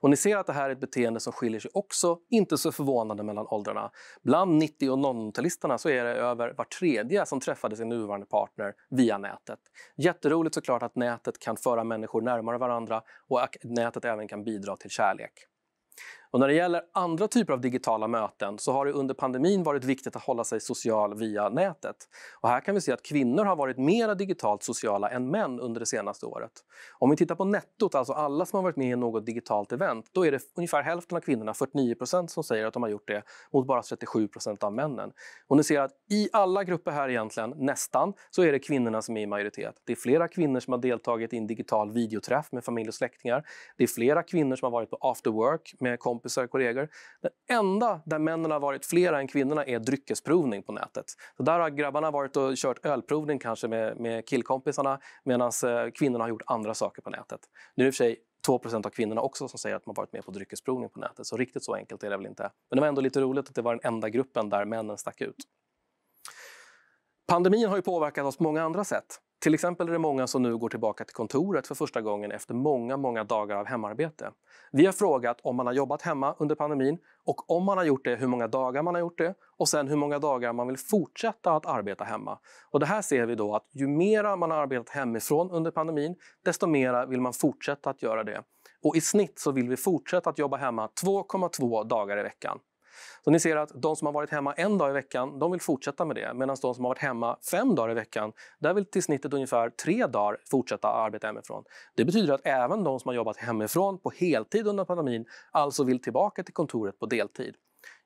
Och ni ser att det här är ett beteende som skiljer sig också, inte så förvånande, mellan åldrarna. Bland 90 och 00-talisterna så är det över var tredje som träffade sin nuvarande partner via nätet. Jätteroligt såklart att nätet kan föra människor närmare varandra och nätet även kan bidra till kärlek. Och när det gäller andra typer av digitala möten så har det under pandemin varit viktigt att hålla sig social via nätet. Och här kan vi se att kvinnor har varit mer digitalt sociala än män under det senaste året. Om vi tittar på nettot, alltså alla som har varit med i något digitalt event, då är det ungefär hälften av kvinnorna, 49 procent, som säger att de har gjort det mot bara 37 procent av männen. Och ni ser att i alla grupper här egentligen, nästan, så är det kvinnorna som är i majoritet. Det är flera kvinnor som har deltagit i en digital videoträff med familj och släktingar. Det är flera kvinnor som har varit på after work med kompisar kompisar, kollegor. Det enda där männen har varit flera än kvinnorna är dryckesprovning på nätet. Så där har grabbarna varit och kört ölprovning kanske med, med killkompisarna medan eh, kvinnorna har gjort andra saker på nätet. Nu är det i och för sig 2 av kvinnorna också som säger att man varit med på dryckesprovning på nätet. Så riktigt så enkelt är det väl inte. Men det var ändå lite roligt att det var den enda gruppen där männen stack ut. Pandemin har ju påverkat oss på många andra sätt. Till exempel är det många som nu går tillbaka till kontoret för första gången efter många, många dagar av hemarbete. Vi har frågat om man har jobbat hemma under pandemin och om man har gjort det, hur många dagar man har gjort det och sen hur många dagar man vill fortsätta att arbeta hemma. Och det här ser vi då att ju mer man har arbetat hemifrån under pandemin, desto mer vill man fortsätta att göra det. Och i snitt så vill vi fortsätta att jobba hemma 2,2 dagar i veckan. Så ni ser att de som har varit hemma en dag i veckan, de vill fortsätta med det. Medan de som har varit hemma fem dagar i veckan, där vill till snittet ungefär tre dagar fortsätta arbeta hemifrån. Det betyder att även de som har jobbat hemifrån på heltid under pandemin alltså vill tillbaka till kontoret på deltid.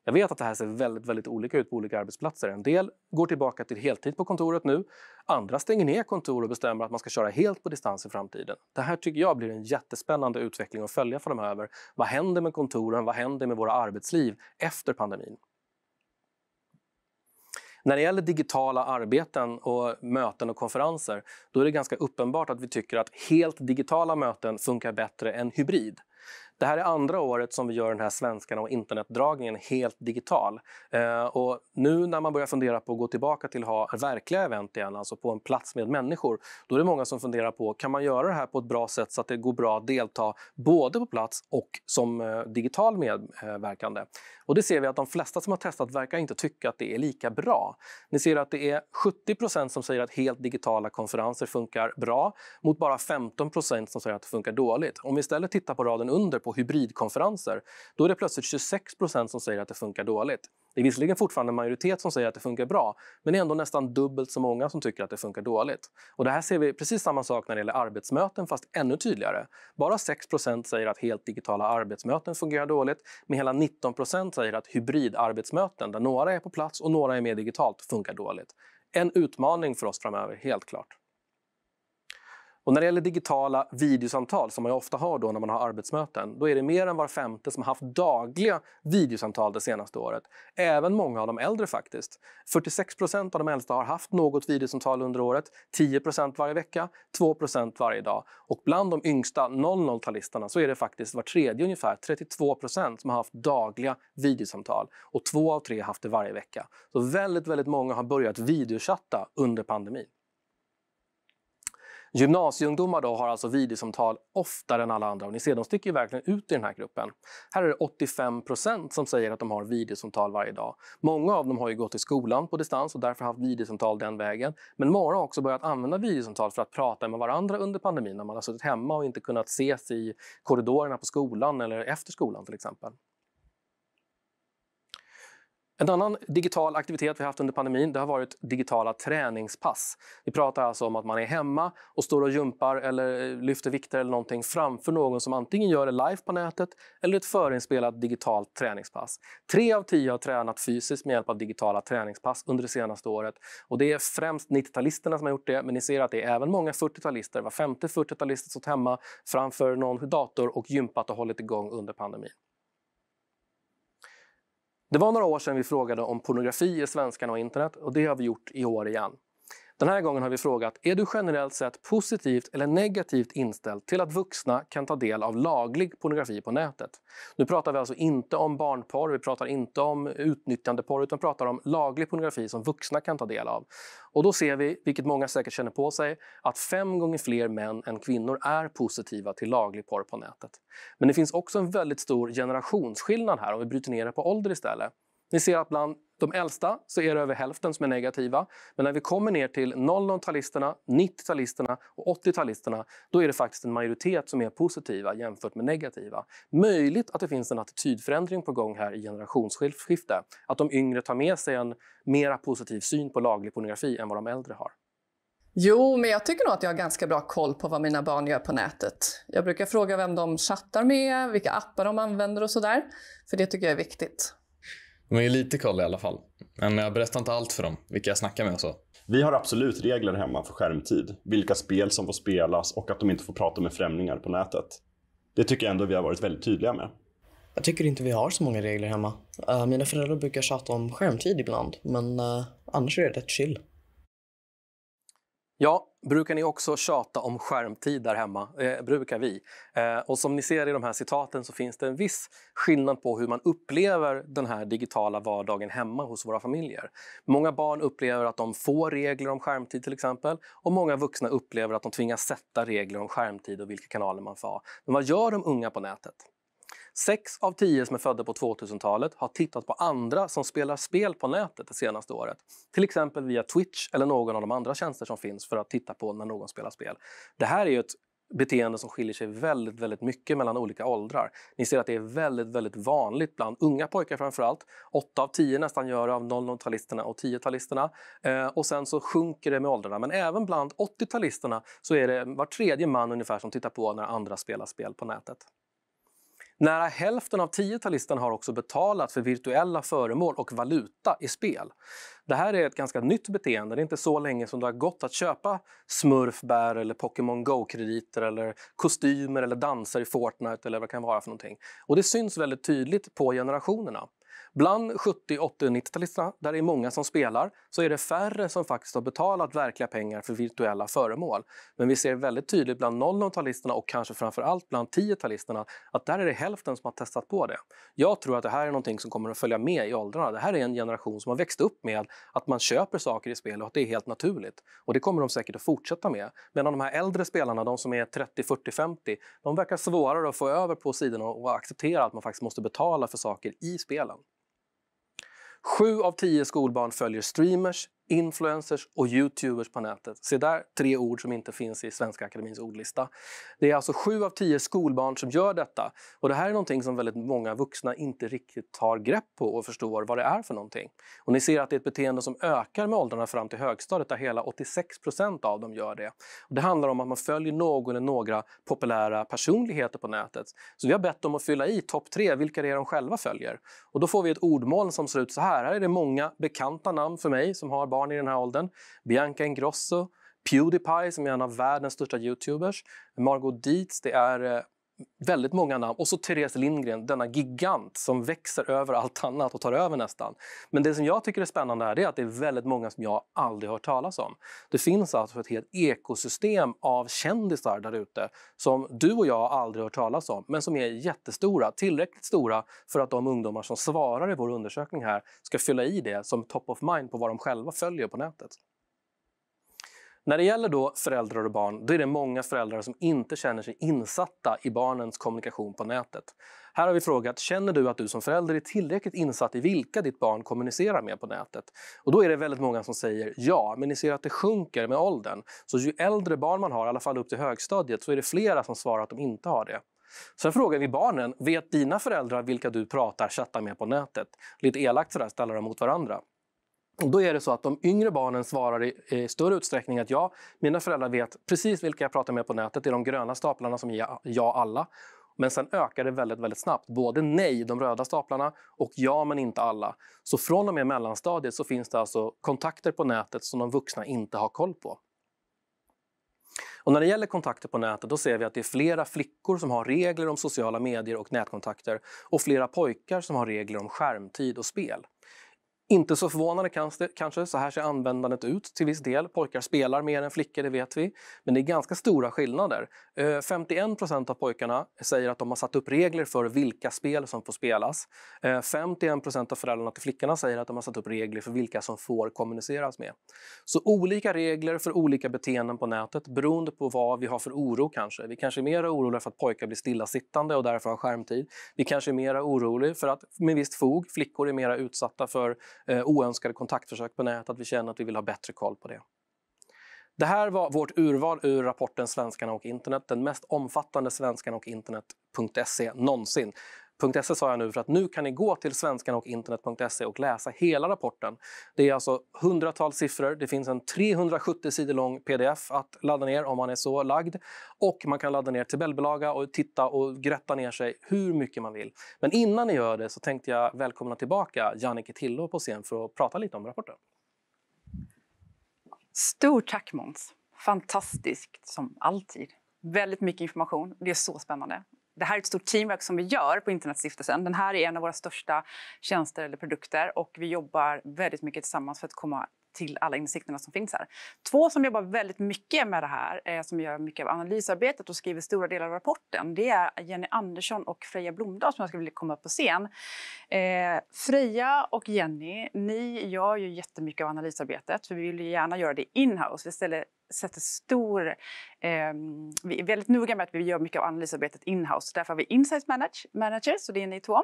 Jag vet att det här ser väldigt, väldigt olika ut på olika arbetsplatser. En del går tillbaka till heltid på kontoret nu. Andra stänger ner kontor och bestämmer att man ska köra helt på distans i framtiden. Det här tycker jag blir en jättespännande utveckling att följa framöver. Vad händer med kontoren? Vad händer med våra arbetsliv efter pandemin? När det gäller digitala arbeten och möten och konferenser då är det ganska uppenbart att vi tycker att helt digitala möten funkar bättre än hybrid. Det här är andra året som vi gör den här svenskarna och internetdragningen helt digital. Eh, och nu när man börjar fundera på att gå tillbaka till att ha verkliga event igen, alltså på en plats med människor, då är det många som funderar på kan man göra det här på ett bra sätt så att det går bra att delta både på plats och som eh, digital medverkande. Och det ser vi att de flesta som har testat verkar inte tycka att det är lika bra. Ni ser att det är 70 som säger att helt digitala konferenser funkar bra mot bara 15 som säger att det funkar dåligt. Om vi istället tittar på raden under på hybridkonferenser då är det plötsligt 26 som säger att det funkar dåligt. Det är visserligen fortfarande en majoritet som säger att det funkar bra men det är ändå nästan dubbelt så många som tycker att det funkar dåligt. Och det här ser vi precis samma sak när det gäller arbetsmöten fast ännu tydligare. Bara 6 säger att helt digitala arbetsmöten fungerar dåligt men hela 19 säger att hybridarbetsmöten där några är på plats och några är mer digitalt funkar dåligt. En utmaning för oss framöver, helt klart. Och när det gäller digitala videosamtal, som man ofta har då när man har arbetsmöten, då är det mer än var femte som har haft dagliga videosamtal det senaste året. Även många av de äldre faktiskt. 46 procent av de äldsta har haft något videosamtal under året, 10 procent varje vecka, 2 procent varje dag. Och bland de yngsta 00-talisterna så är det faktiskt var tredje ungefär, 32 procent, som har haft dagliga videosamtal. Och två av tre har haft det varje vecka. Så väldigt, väldigt många har börjat videochatta under pandemin. Gymnasieungdomar då har alltså videosamtal oftare än alla andra och ni ser, de sticker ju verkligen ut i den här gruppen. Här är det 85 som säger att de har videosamtal varje dag. Många av dem har ju gått i skolan på distans och därför haft videosamtal den vägen. Men många har också börjat använda videosamtal för att prata med varandra under pandemin när man har suttit hemma och inte kunnat ses i korridorerna på skolan eller efter skolan till exempel. En annan digital aktivitet vi haft under pandemin det har varit digitala träningspass. Vi pratar alltså om att man är hemma och står och jumpar eller eh, lyfter vikter eller någonting framför någon som antingen gör det live på nätet eller ett förinspelat digitalt träningspass. Tre av tio har tränat fysiskt med hjälp av digitala träningspass under det senaste året. Och det är främst 90-talisterna som har gjort det, men ni ser att det är även många 40-talister. Var femte 40-talist har stått hemma framför någon dator och gympat och hållit igång under pandemin. Det var några år sedan vi frågade om pornografi i svenskarna och internet och det har vi gjort i år igen. Den här gången har vi frågat är du generellt sett positivt eller negativt inställd till att vuxna kan ta del av laglig pornografi på nätet? Nu pratar vi alltså inte om barnporr, vi pratar inte om utnyttjandeporr utan pratar om laglig pornografi som vuxna kan ta del av. Och då ser vi, vilket många säkert känner på sig, att fem gånger fler män än kvinnor är positiva till laglig porr på nätet. Men det finns också en väldigt stor generationsskillnad här om vi bryter ner det på ålder istället. Vi ser att bland de äldsta så är det över hälften som är negativa. Men när vi kommer ner till 00-talisterna, 90-talisterna och 80-talisterna då är det faktiskt en majoritet som är positiva jämfört med negativa. Möjligt att det finns en attitydförändring på gång här i generationsskifte. Att de yngre tar med sig en mera positiv syn på laglig pornografi än vad de äldre har. Jo, men jag tycker nog att jag har ganska bra koll på vad mina barn gör på nätet. Jag brukar fråga vem de chattar med, vilka appar de använder och sådär. För det tycker jag är viktigt. De är lite koll i alla fall. Men jag berättar inte allt för dem, vilka jag snackar med och så. Vi har absolut regler hemma för skärmtid, vilka spel som får spelas och att de inte får prata med främlingar på nätet. Det tycker jag ändå vi har varit väldigt tydliga med. Jag tycker inte vi har så många regler hemma. Eh, mina föräldrar brukar tjata om skärmtid ibland, men eh, annars är det rätt chill. Ja, brukar ni också tjata om skärmtid där hemma? Eh, brukar vi. Eh, och som ni ser i de här citaten så finns det en viss skillnad på hur man upplever den här digitala vardagen hemma hos våra familjer. Många barn upplever att de får regler om skärmtid till exempel och många vuxna upplever att de tvingas sätta regler om skärmtid och vilka kanaler man får. ha. Men vad gör de unga på nätet? 6 av 10 som är födda på 2000-talet har tittat på andra som spelar spel på nätet det senaste året. Till exempel via Twitch eller någon av de andra tjänster som finns för att titta på när någon spelar spel. Det här är ju ett beteende som skiljer sig väldigt, väldigt mycket mellan olika åldrar. Ni ser att det är väldigt, väldigt vanligt bland unga pojkar framför allt. 8 av 10 nästan gör det av 00-talisterna och 10-talisterna. Eh, och sen så sjunker det med åldrarna. Men även bland 80-talisterna så är det var tredje man ungefär som tittar på när andra spelar spel på nätet. Nära hälften av tiotalisten har också betalat för virtuella föremål och valuta i spel. Det här är ett ganska nytt beteende. Det är inte så länge som det har gått att köpa smurfbär eller Pokémon Go-krediter eller kostymer eller danser i Fortnite eller vad det kan vara för någonting. Och det syns väldigt tydligt på generationerna. Bland 70, 80 och 90-talisterna, där det är många som spelar, så är det färre som faktiskt har betalat verkliga pengar för virtuella föremål. Men vi ser väldigt tydligt bland 00-talisterna och kanske framför allt bland 10-talisterna att där är det hälften som har testat på det. Jag tror att det här är någonting som kommer att följa med i åldrarna. Det här är en generation som har växt upp med att man köper saker i spel och att det är helt naturligt. Och det kommer de säkert att fortsätta med. Medan de här äldre spelarna, de som är 30, 40, 50, de verkar svårare att få över på sidorna och acceptera att man faktiskt måste betala för saker i spelen. Sju av tio skolbarn följer streamers, influencers och youtubers på nätet. Se där tre ord som inte finns i Svenska Akademins ordlista. Det är alltså sju av tio skolbarn som gör detta. Och det här är någonting som väldigt många vuxna inte riktigt tar grepp på och förstår vad det är för någonting. Och ni ser att det är ett beteende som ökar med åldrarna fram till högstadiet där hela 86 procent av dem gör det. Och det handlar om att man följer någon eller några populära personligheter på nätet. Så vi har bett dem att fylla i topp tre, vilka det är de själva följer. Och då får vi ett ordmoln som ser ut så här. Här är det många bekanta namn för mig som har barn barn i den här åldern. Bianca Ingrosso, Pewdiepie som är en av världens största youtubers, Margot Dietz, det är eh, väldigt många namn. Och så Therese Lindgren, denna gigant som växer över allt annat och tar över nästan. Men det som jag tycker är spännande här är att det är väldigt många som jag aldrig hört talas om. Det finns alltså ett helt ekosystem av kändisar där ute som du och jag aldrig hört talas om, men som är jättestora. Tillräckligt stora för att de ungdomar som svarar i vår undersökning här ska fylla i det som top of mind på vad de själva följer på nätet. När det gäller då föräldrar och barn då är det många föräldrar som inte känner sig insatta i barnens kommunikation på nätet. Här har vi frågat, känner du att du som förälder är tillräckligt insatt i vilka ditt barn kommunicerar med på nätet? Och då är det väldigt många som säger ja, men ni ser att det sjunker med åldern. Så ju äldre barn man har, i alla fall upp till högstadiet, så är det flera som svarar att de inte har det. Sen frågar vi barnen, vet dina föräldrar vilka du pratar chattar med på nätet? Lite elakt sådär, ställer dem mot varandra. Då är det så att de yngre barnen svarar i, större utsträckning att ja, mina föräldrar vet precis vilka jag pratar med på nätet. Det är de gröna staplarna som är ja alla. Men sen ökar det väldigt, väldigt snabbt. Både nej, de röda staplarna, och ja, men inte alla. Så från och med mellanstadiet så finns det alltså kontakter på nätet som de vuxna inte har koll på. Och när det gäller kontakter på nätet då ser vi att det är flera flickor som har regler om sociala medier och nätkontakter och flera pojkar som har regler om skärmtid och spel. Inte så förvånande kanske, så här ser användandet ut till viss del. Pojkar spelar mer än flickor, det vet vi. Men det är ganska stora skillnader. 51 eh, av pojkarna säger att de har satt upp regler för vilka spel som får spelas. 51 eh, av föräldrarna till flickorna säger att de har satt upp regler för vilka som får kommuniceras med. Så olika regler för olika beteenden på nätet beroende på vad vi har för oro kanske. Vi kanske är mer oroliga för att pojkar blir stillasittande och därför har skärmtid. Vi kanske är mer oroliga för att med visst fog, flickor är mer utsatta för Eh, oönskade kontaktförsök på nätet, att vi känner att vi vill ha bättre koll på det. Det här var vårt urval ur rapporten Svenskarna och internet, den mest omfattande svenskarna och internet.se någonsin. .se sa jag nu för att nu kan ni gå till svenskan och e läsa hela rapporten. Det är alltså hundratals siffror. Det finns en 370 sidor lång pdf att ladda ner om man är så lagd och man kan ladda ner tabellbilaga och titta och grätta ner sig hur mycket man vill. Men innan ni gör det så tänkte jag välkomna tillbaka Jannike Tillå på scen för att prata lite om rapporten. Stort tack Måns! Fantastiskt som alltid. Väldigt mycket information. Det är så spännande. Det här är ett stort teamwork som vi gör på Internetstiftelsen. Den här är en av våra största tjänster eller produkter och vi jobbar väldigt mycket tillsammans för att komma till alla insikterna som finns här. Två som jobbar väldigt mycket med det här, eh, som gör mycket av analysarbetet och skriver stora delar av rapporten, det är Jenny Andersson och Freja Blomdahl som jag skulle vilja komma upp på scen. Eh, Freja och Jenny, ni gör ju jättemycket av analysarbetet, för vi vill ju gärna göra det inhouse. Vi ställer sätter stor... Eh, vi är väldigt noga med att vi gör mycket av analysarbetet inhouse. Därför har vi Insights manage, Manager, så det är ni två.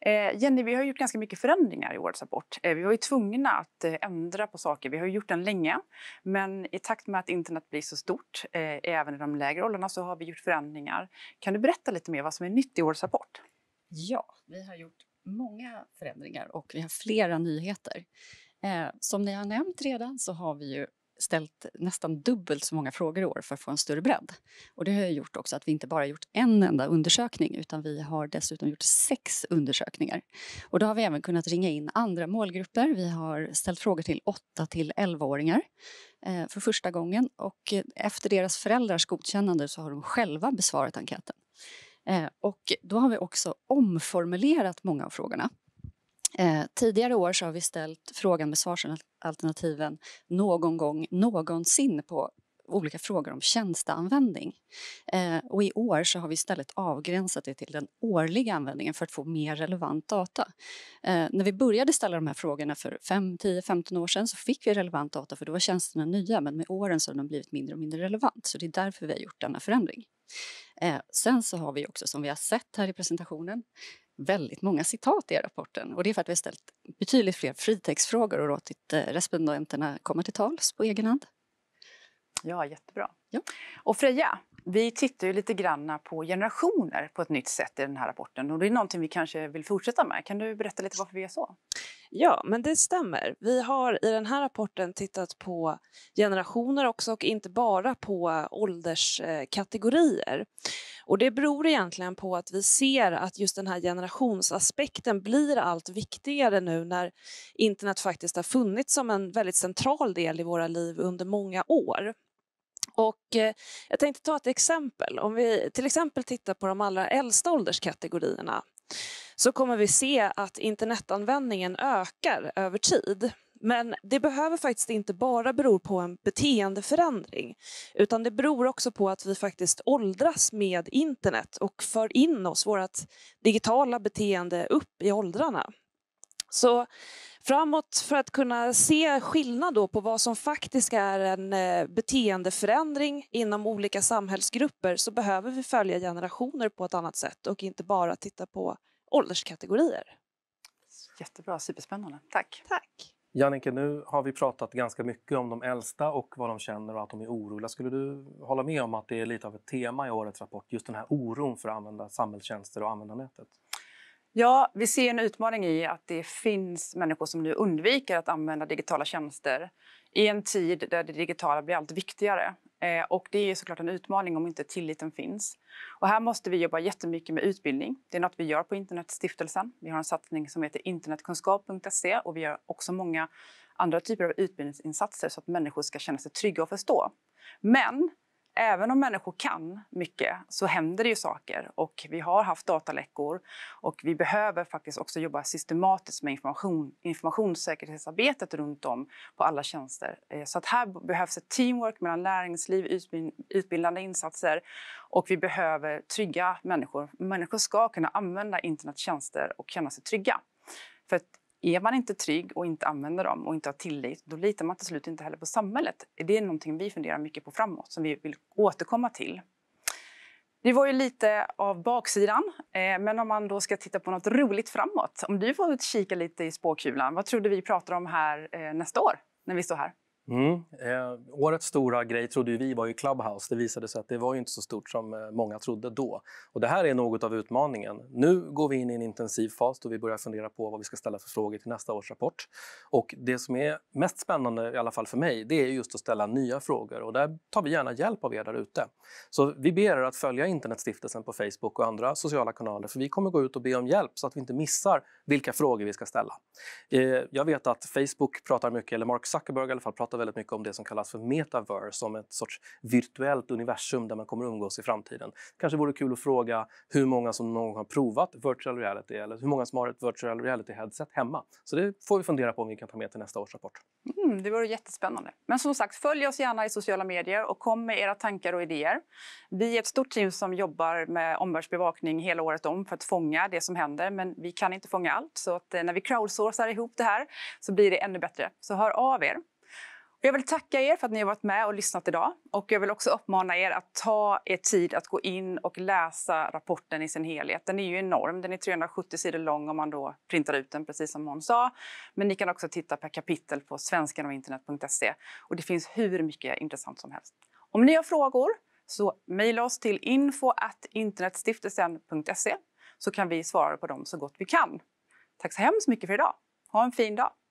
Eh, Jenny, vi har gjort ganska mycket förändringar i årets rapport. Eh, vi var ju tvungna att eh, ändra på saker. Vi har gjort den länge, men i takt med att internet blir så stort, eh, även i de lägre åldrarna, så har vi gjort förändringar. Kan du berätta lite mer vad som är nytt i årets rapport? Ja, vi har gjort många förändringar och vi har flera nyheter. Eh, som ni har nämnt redan så har vi ju ställt nästan dubbelt så många frågor i år för att få en större bredd. Och det har gjort också att vi inte bara gjort en enda undersökning utan vi har dessutom gjort sex undersökningar. Och då har vi även kunnat ringa in andra målgrupper. Vi har ställt frågor till 8 till 11-åringar eh, för första gången och eh, efter deras föräldrars godkännande så har de själva besvarat enkäten. Eh, och då har vi också omformulerat många av frågorna. Eh, tidigare år så har vi ställt frågan med svarsalternativen någon gång någonsin på olika frågor om tjänsteanvändning. Eh, och I år så har vi istället avgränsat det till den årliga användningen för att få mer relevant data. Eh, när vi började ställa de här frågorna för 5, 10, 15 år sedan så fick vi relevant data för då var tjänsterna nya men med åren så har de blivit mindre och mindre relevant. Så det är därför vi har gjort denna förändring. Eh, sen så har vi också, som vi har sett här i presentationen, väldigt många citat i rapporten. Och det är för att vi har ställt betydligt fler fritextfrågor och låtit eh, respondenterna komma till tals på egen hand. Ja, jättebra. Ja. Och Freja, vi tittar ju lite grann på generationer på ett nytt sätt i den här rapporten. Och det är någonting vi kanske vill fortsätta med. Kan du berätta lite varför vi gör så? Ja, men det stämmer. Vi har i den här rapporten tittat på generationer också och inte bara på ålderskategorier. Eh, och det beror egentligen på att vi ser att just den här generationsaspekten blir allt viktigare nu när internet faktiskt har funnits som en väldigt central del i våra liv under många år. Och eh, jag tänkte ta ett exempel. Om vi till exempel tittar på de allra äldsta ålderskategorierna så kommer vi se att internetanvändningen ökar över tid. Men det behöver faktiskt inte bara bero på en beteendeförändring utan det beror också på att vi faktiskt åldras med internet och för in oss, vårt digitala beteende, upp i åldrarna. Så framåt för att kunna se skillnad då på vad som faktiskt är en eh, beteendeförändring inom olika samhällsgrupper så behöver vi följa generationer på ett annat sätt och inte bara titta på ålderskategorier. Jättebra, superspännande. Tack. Tack. Jannike, nu har vi pratat ganska mycket om de äldsta och vad de känner och att de är oroliga. Skulle du hålla med om att det är lite av ett tema i årets rapport, just den här oron för att använda samhällstjänster och användarnätet? Ja, vi ser en utmaning i att det finns människor som nu undviker att använda digitala tjänster i en tid där det digitala blir allt viktigare. Eh, och det är såklart en utmaning om inte tilliten finns. Och här måste vi jobba jättemycket med utbildning. Det är något vi gör på Internetstiftelsen. Vi har en satsning som heter internetkunskap.se och vi gör också många andra typer av utbildningsinsatser så att människor ska känna sig trygga och förstå. Men även om människor kan mycket så händer det ju saker och vi har haft dataläckor och vi behöver faktiskt också jobba systematiskt med information, informationssäkerhetsarbetet runt om på alla tjänster. Eh, så att här behövs ett teamwork mellan näringsliv, utbildande insatser och vi behöver trygga människor. Människor ska kunna använda internets tjänster och känna sig trygga. För är man inte trygg och inte använder dem och inte har tillit, då litar man till slut inte heller på samhället. Det är någonting vi funderar mycket på framåt, som vi vill återkomma till. Det var ju lite av baksidan, eh, men om man då ska titta på något roligt framåt. Om du får kika lite i spåkulan, vad tror du vi pratar om här eh, nästa år när vi står här? Mm. Eh, årets stora grej trodde vi var ju Clubhouse. Det visade sig att det var inte så stort som eh, många trodde då. Och det här är något av utmaningen. Nu går vi in i en intensiv fas då vi börjar fundera på vad vi ska ställa för frågor till nästa års rapport. Och det som är mest spännande, i alla fall för mig, det är just att ställa nya frågor. Och där tar vi gärna hjälp av er där ute. Så vi ber er att följa Internetstiftelsen på Facebook och andra sociala kanaler för vi kommer gå ut och be om hjälp så att vi inte missar vilka frågor vi ska ställa. Eh, jag vet att Facebook pratar mycket, eller Mark Zuckerberg i alla fall, pratar pratar väldigt mycket om det som kallas för metaverse, som ett sorts virtuellt universum där man kommer umgås i framtiden. Kanske vore kul att fråga hur många som någon har provat virtual reality eller hur många som har ett virtual reality-headset hemma. Så det får vi fundera på om vi kan ta med till nästa års rapport. Mm, det vore jättespännande. Men som sagt, följ oss gärna i sociala medier och kom med era tankar och idéer. Vi är ett stort team som jobbar med omvärldsbevakning hela året om för att fånga det som händer, men vi kan inte fånga allt. Så att eh, när vi crowdsourcar ihop det här så blir det ännu bättre. Så hör av er. Jag vill tacka er för att ni har varit med och lyssnat idag. Och jag vill också uppmana er att ta er tid att gå in och läsa rapporten i sin helhet. Den är ju enorm, den är 370 sidor lång om man då printar ut den, precis som hon sa. Men ni kan också titta per kapitel på svenskanoginternet.se. Och det finns hur mycket intressant som helst. Om ni har frågor så mejla oss till info.internetstiftelsen.se så kan vi svara på dem så gott vi kan. Tack så hemskt mycket för idag. Ha en fin dag!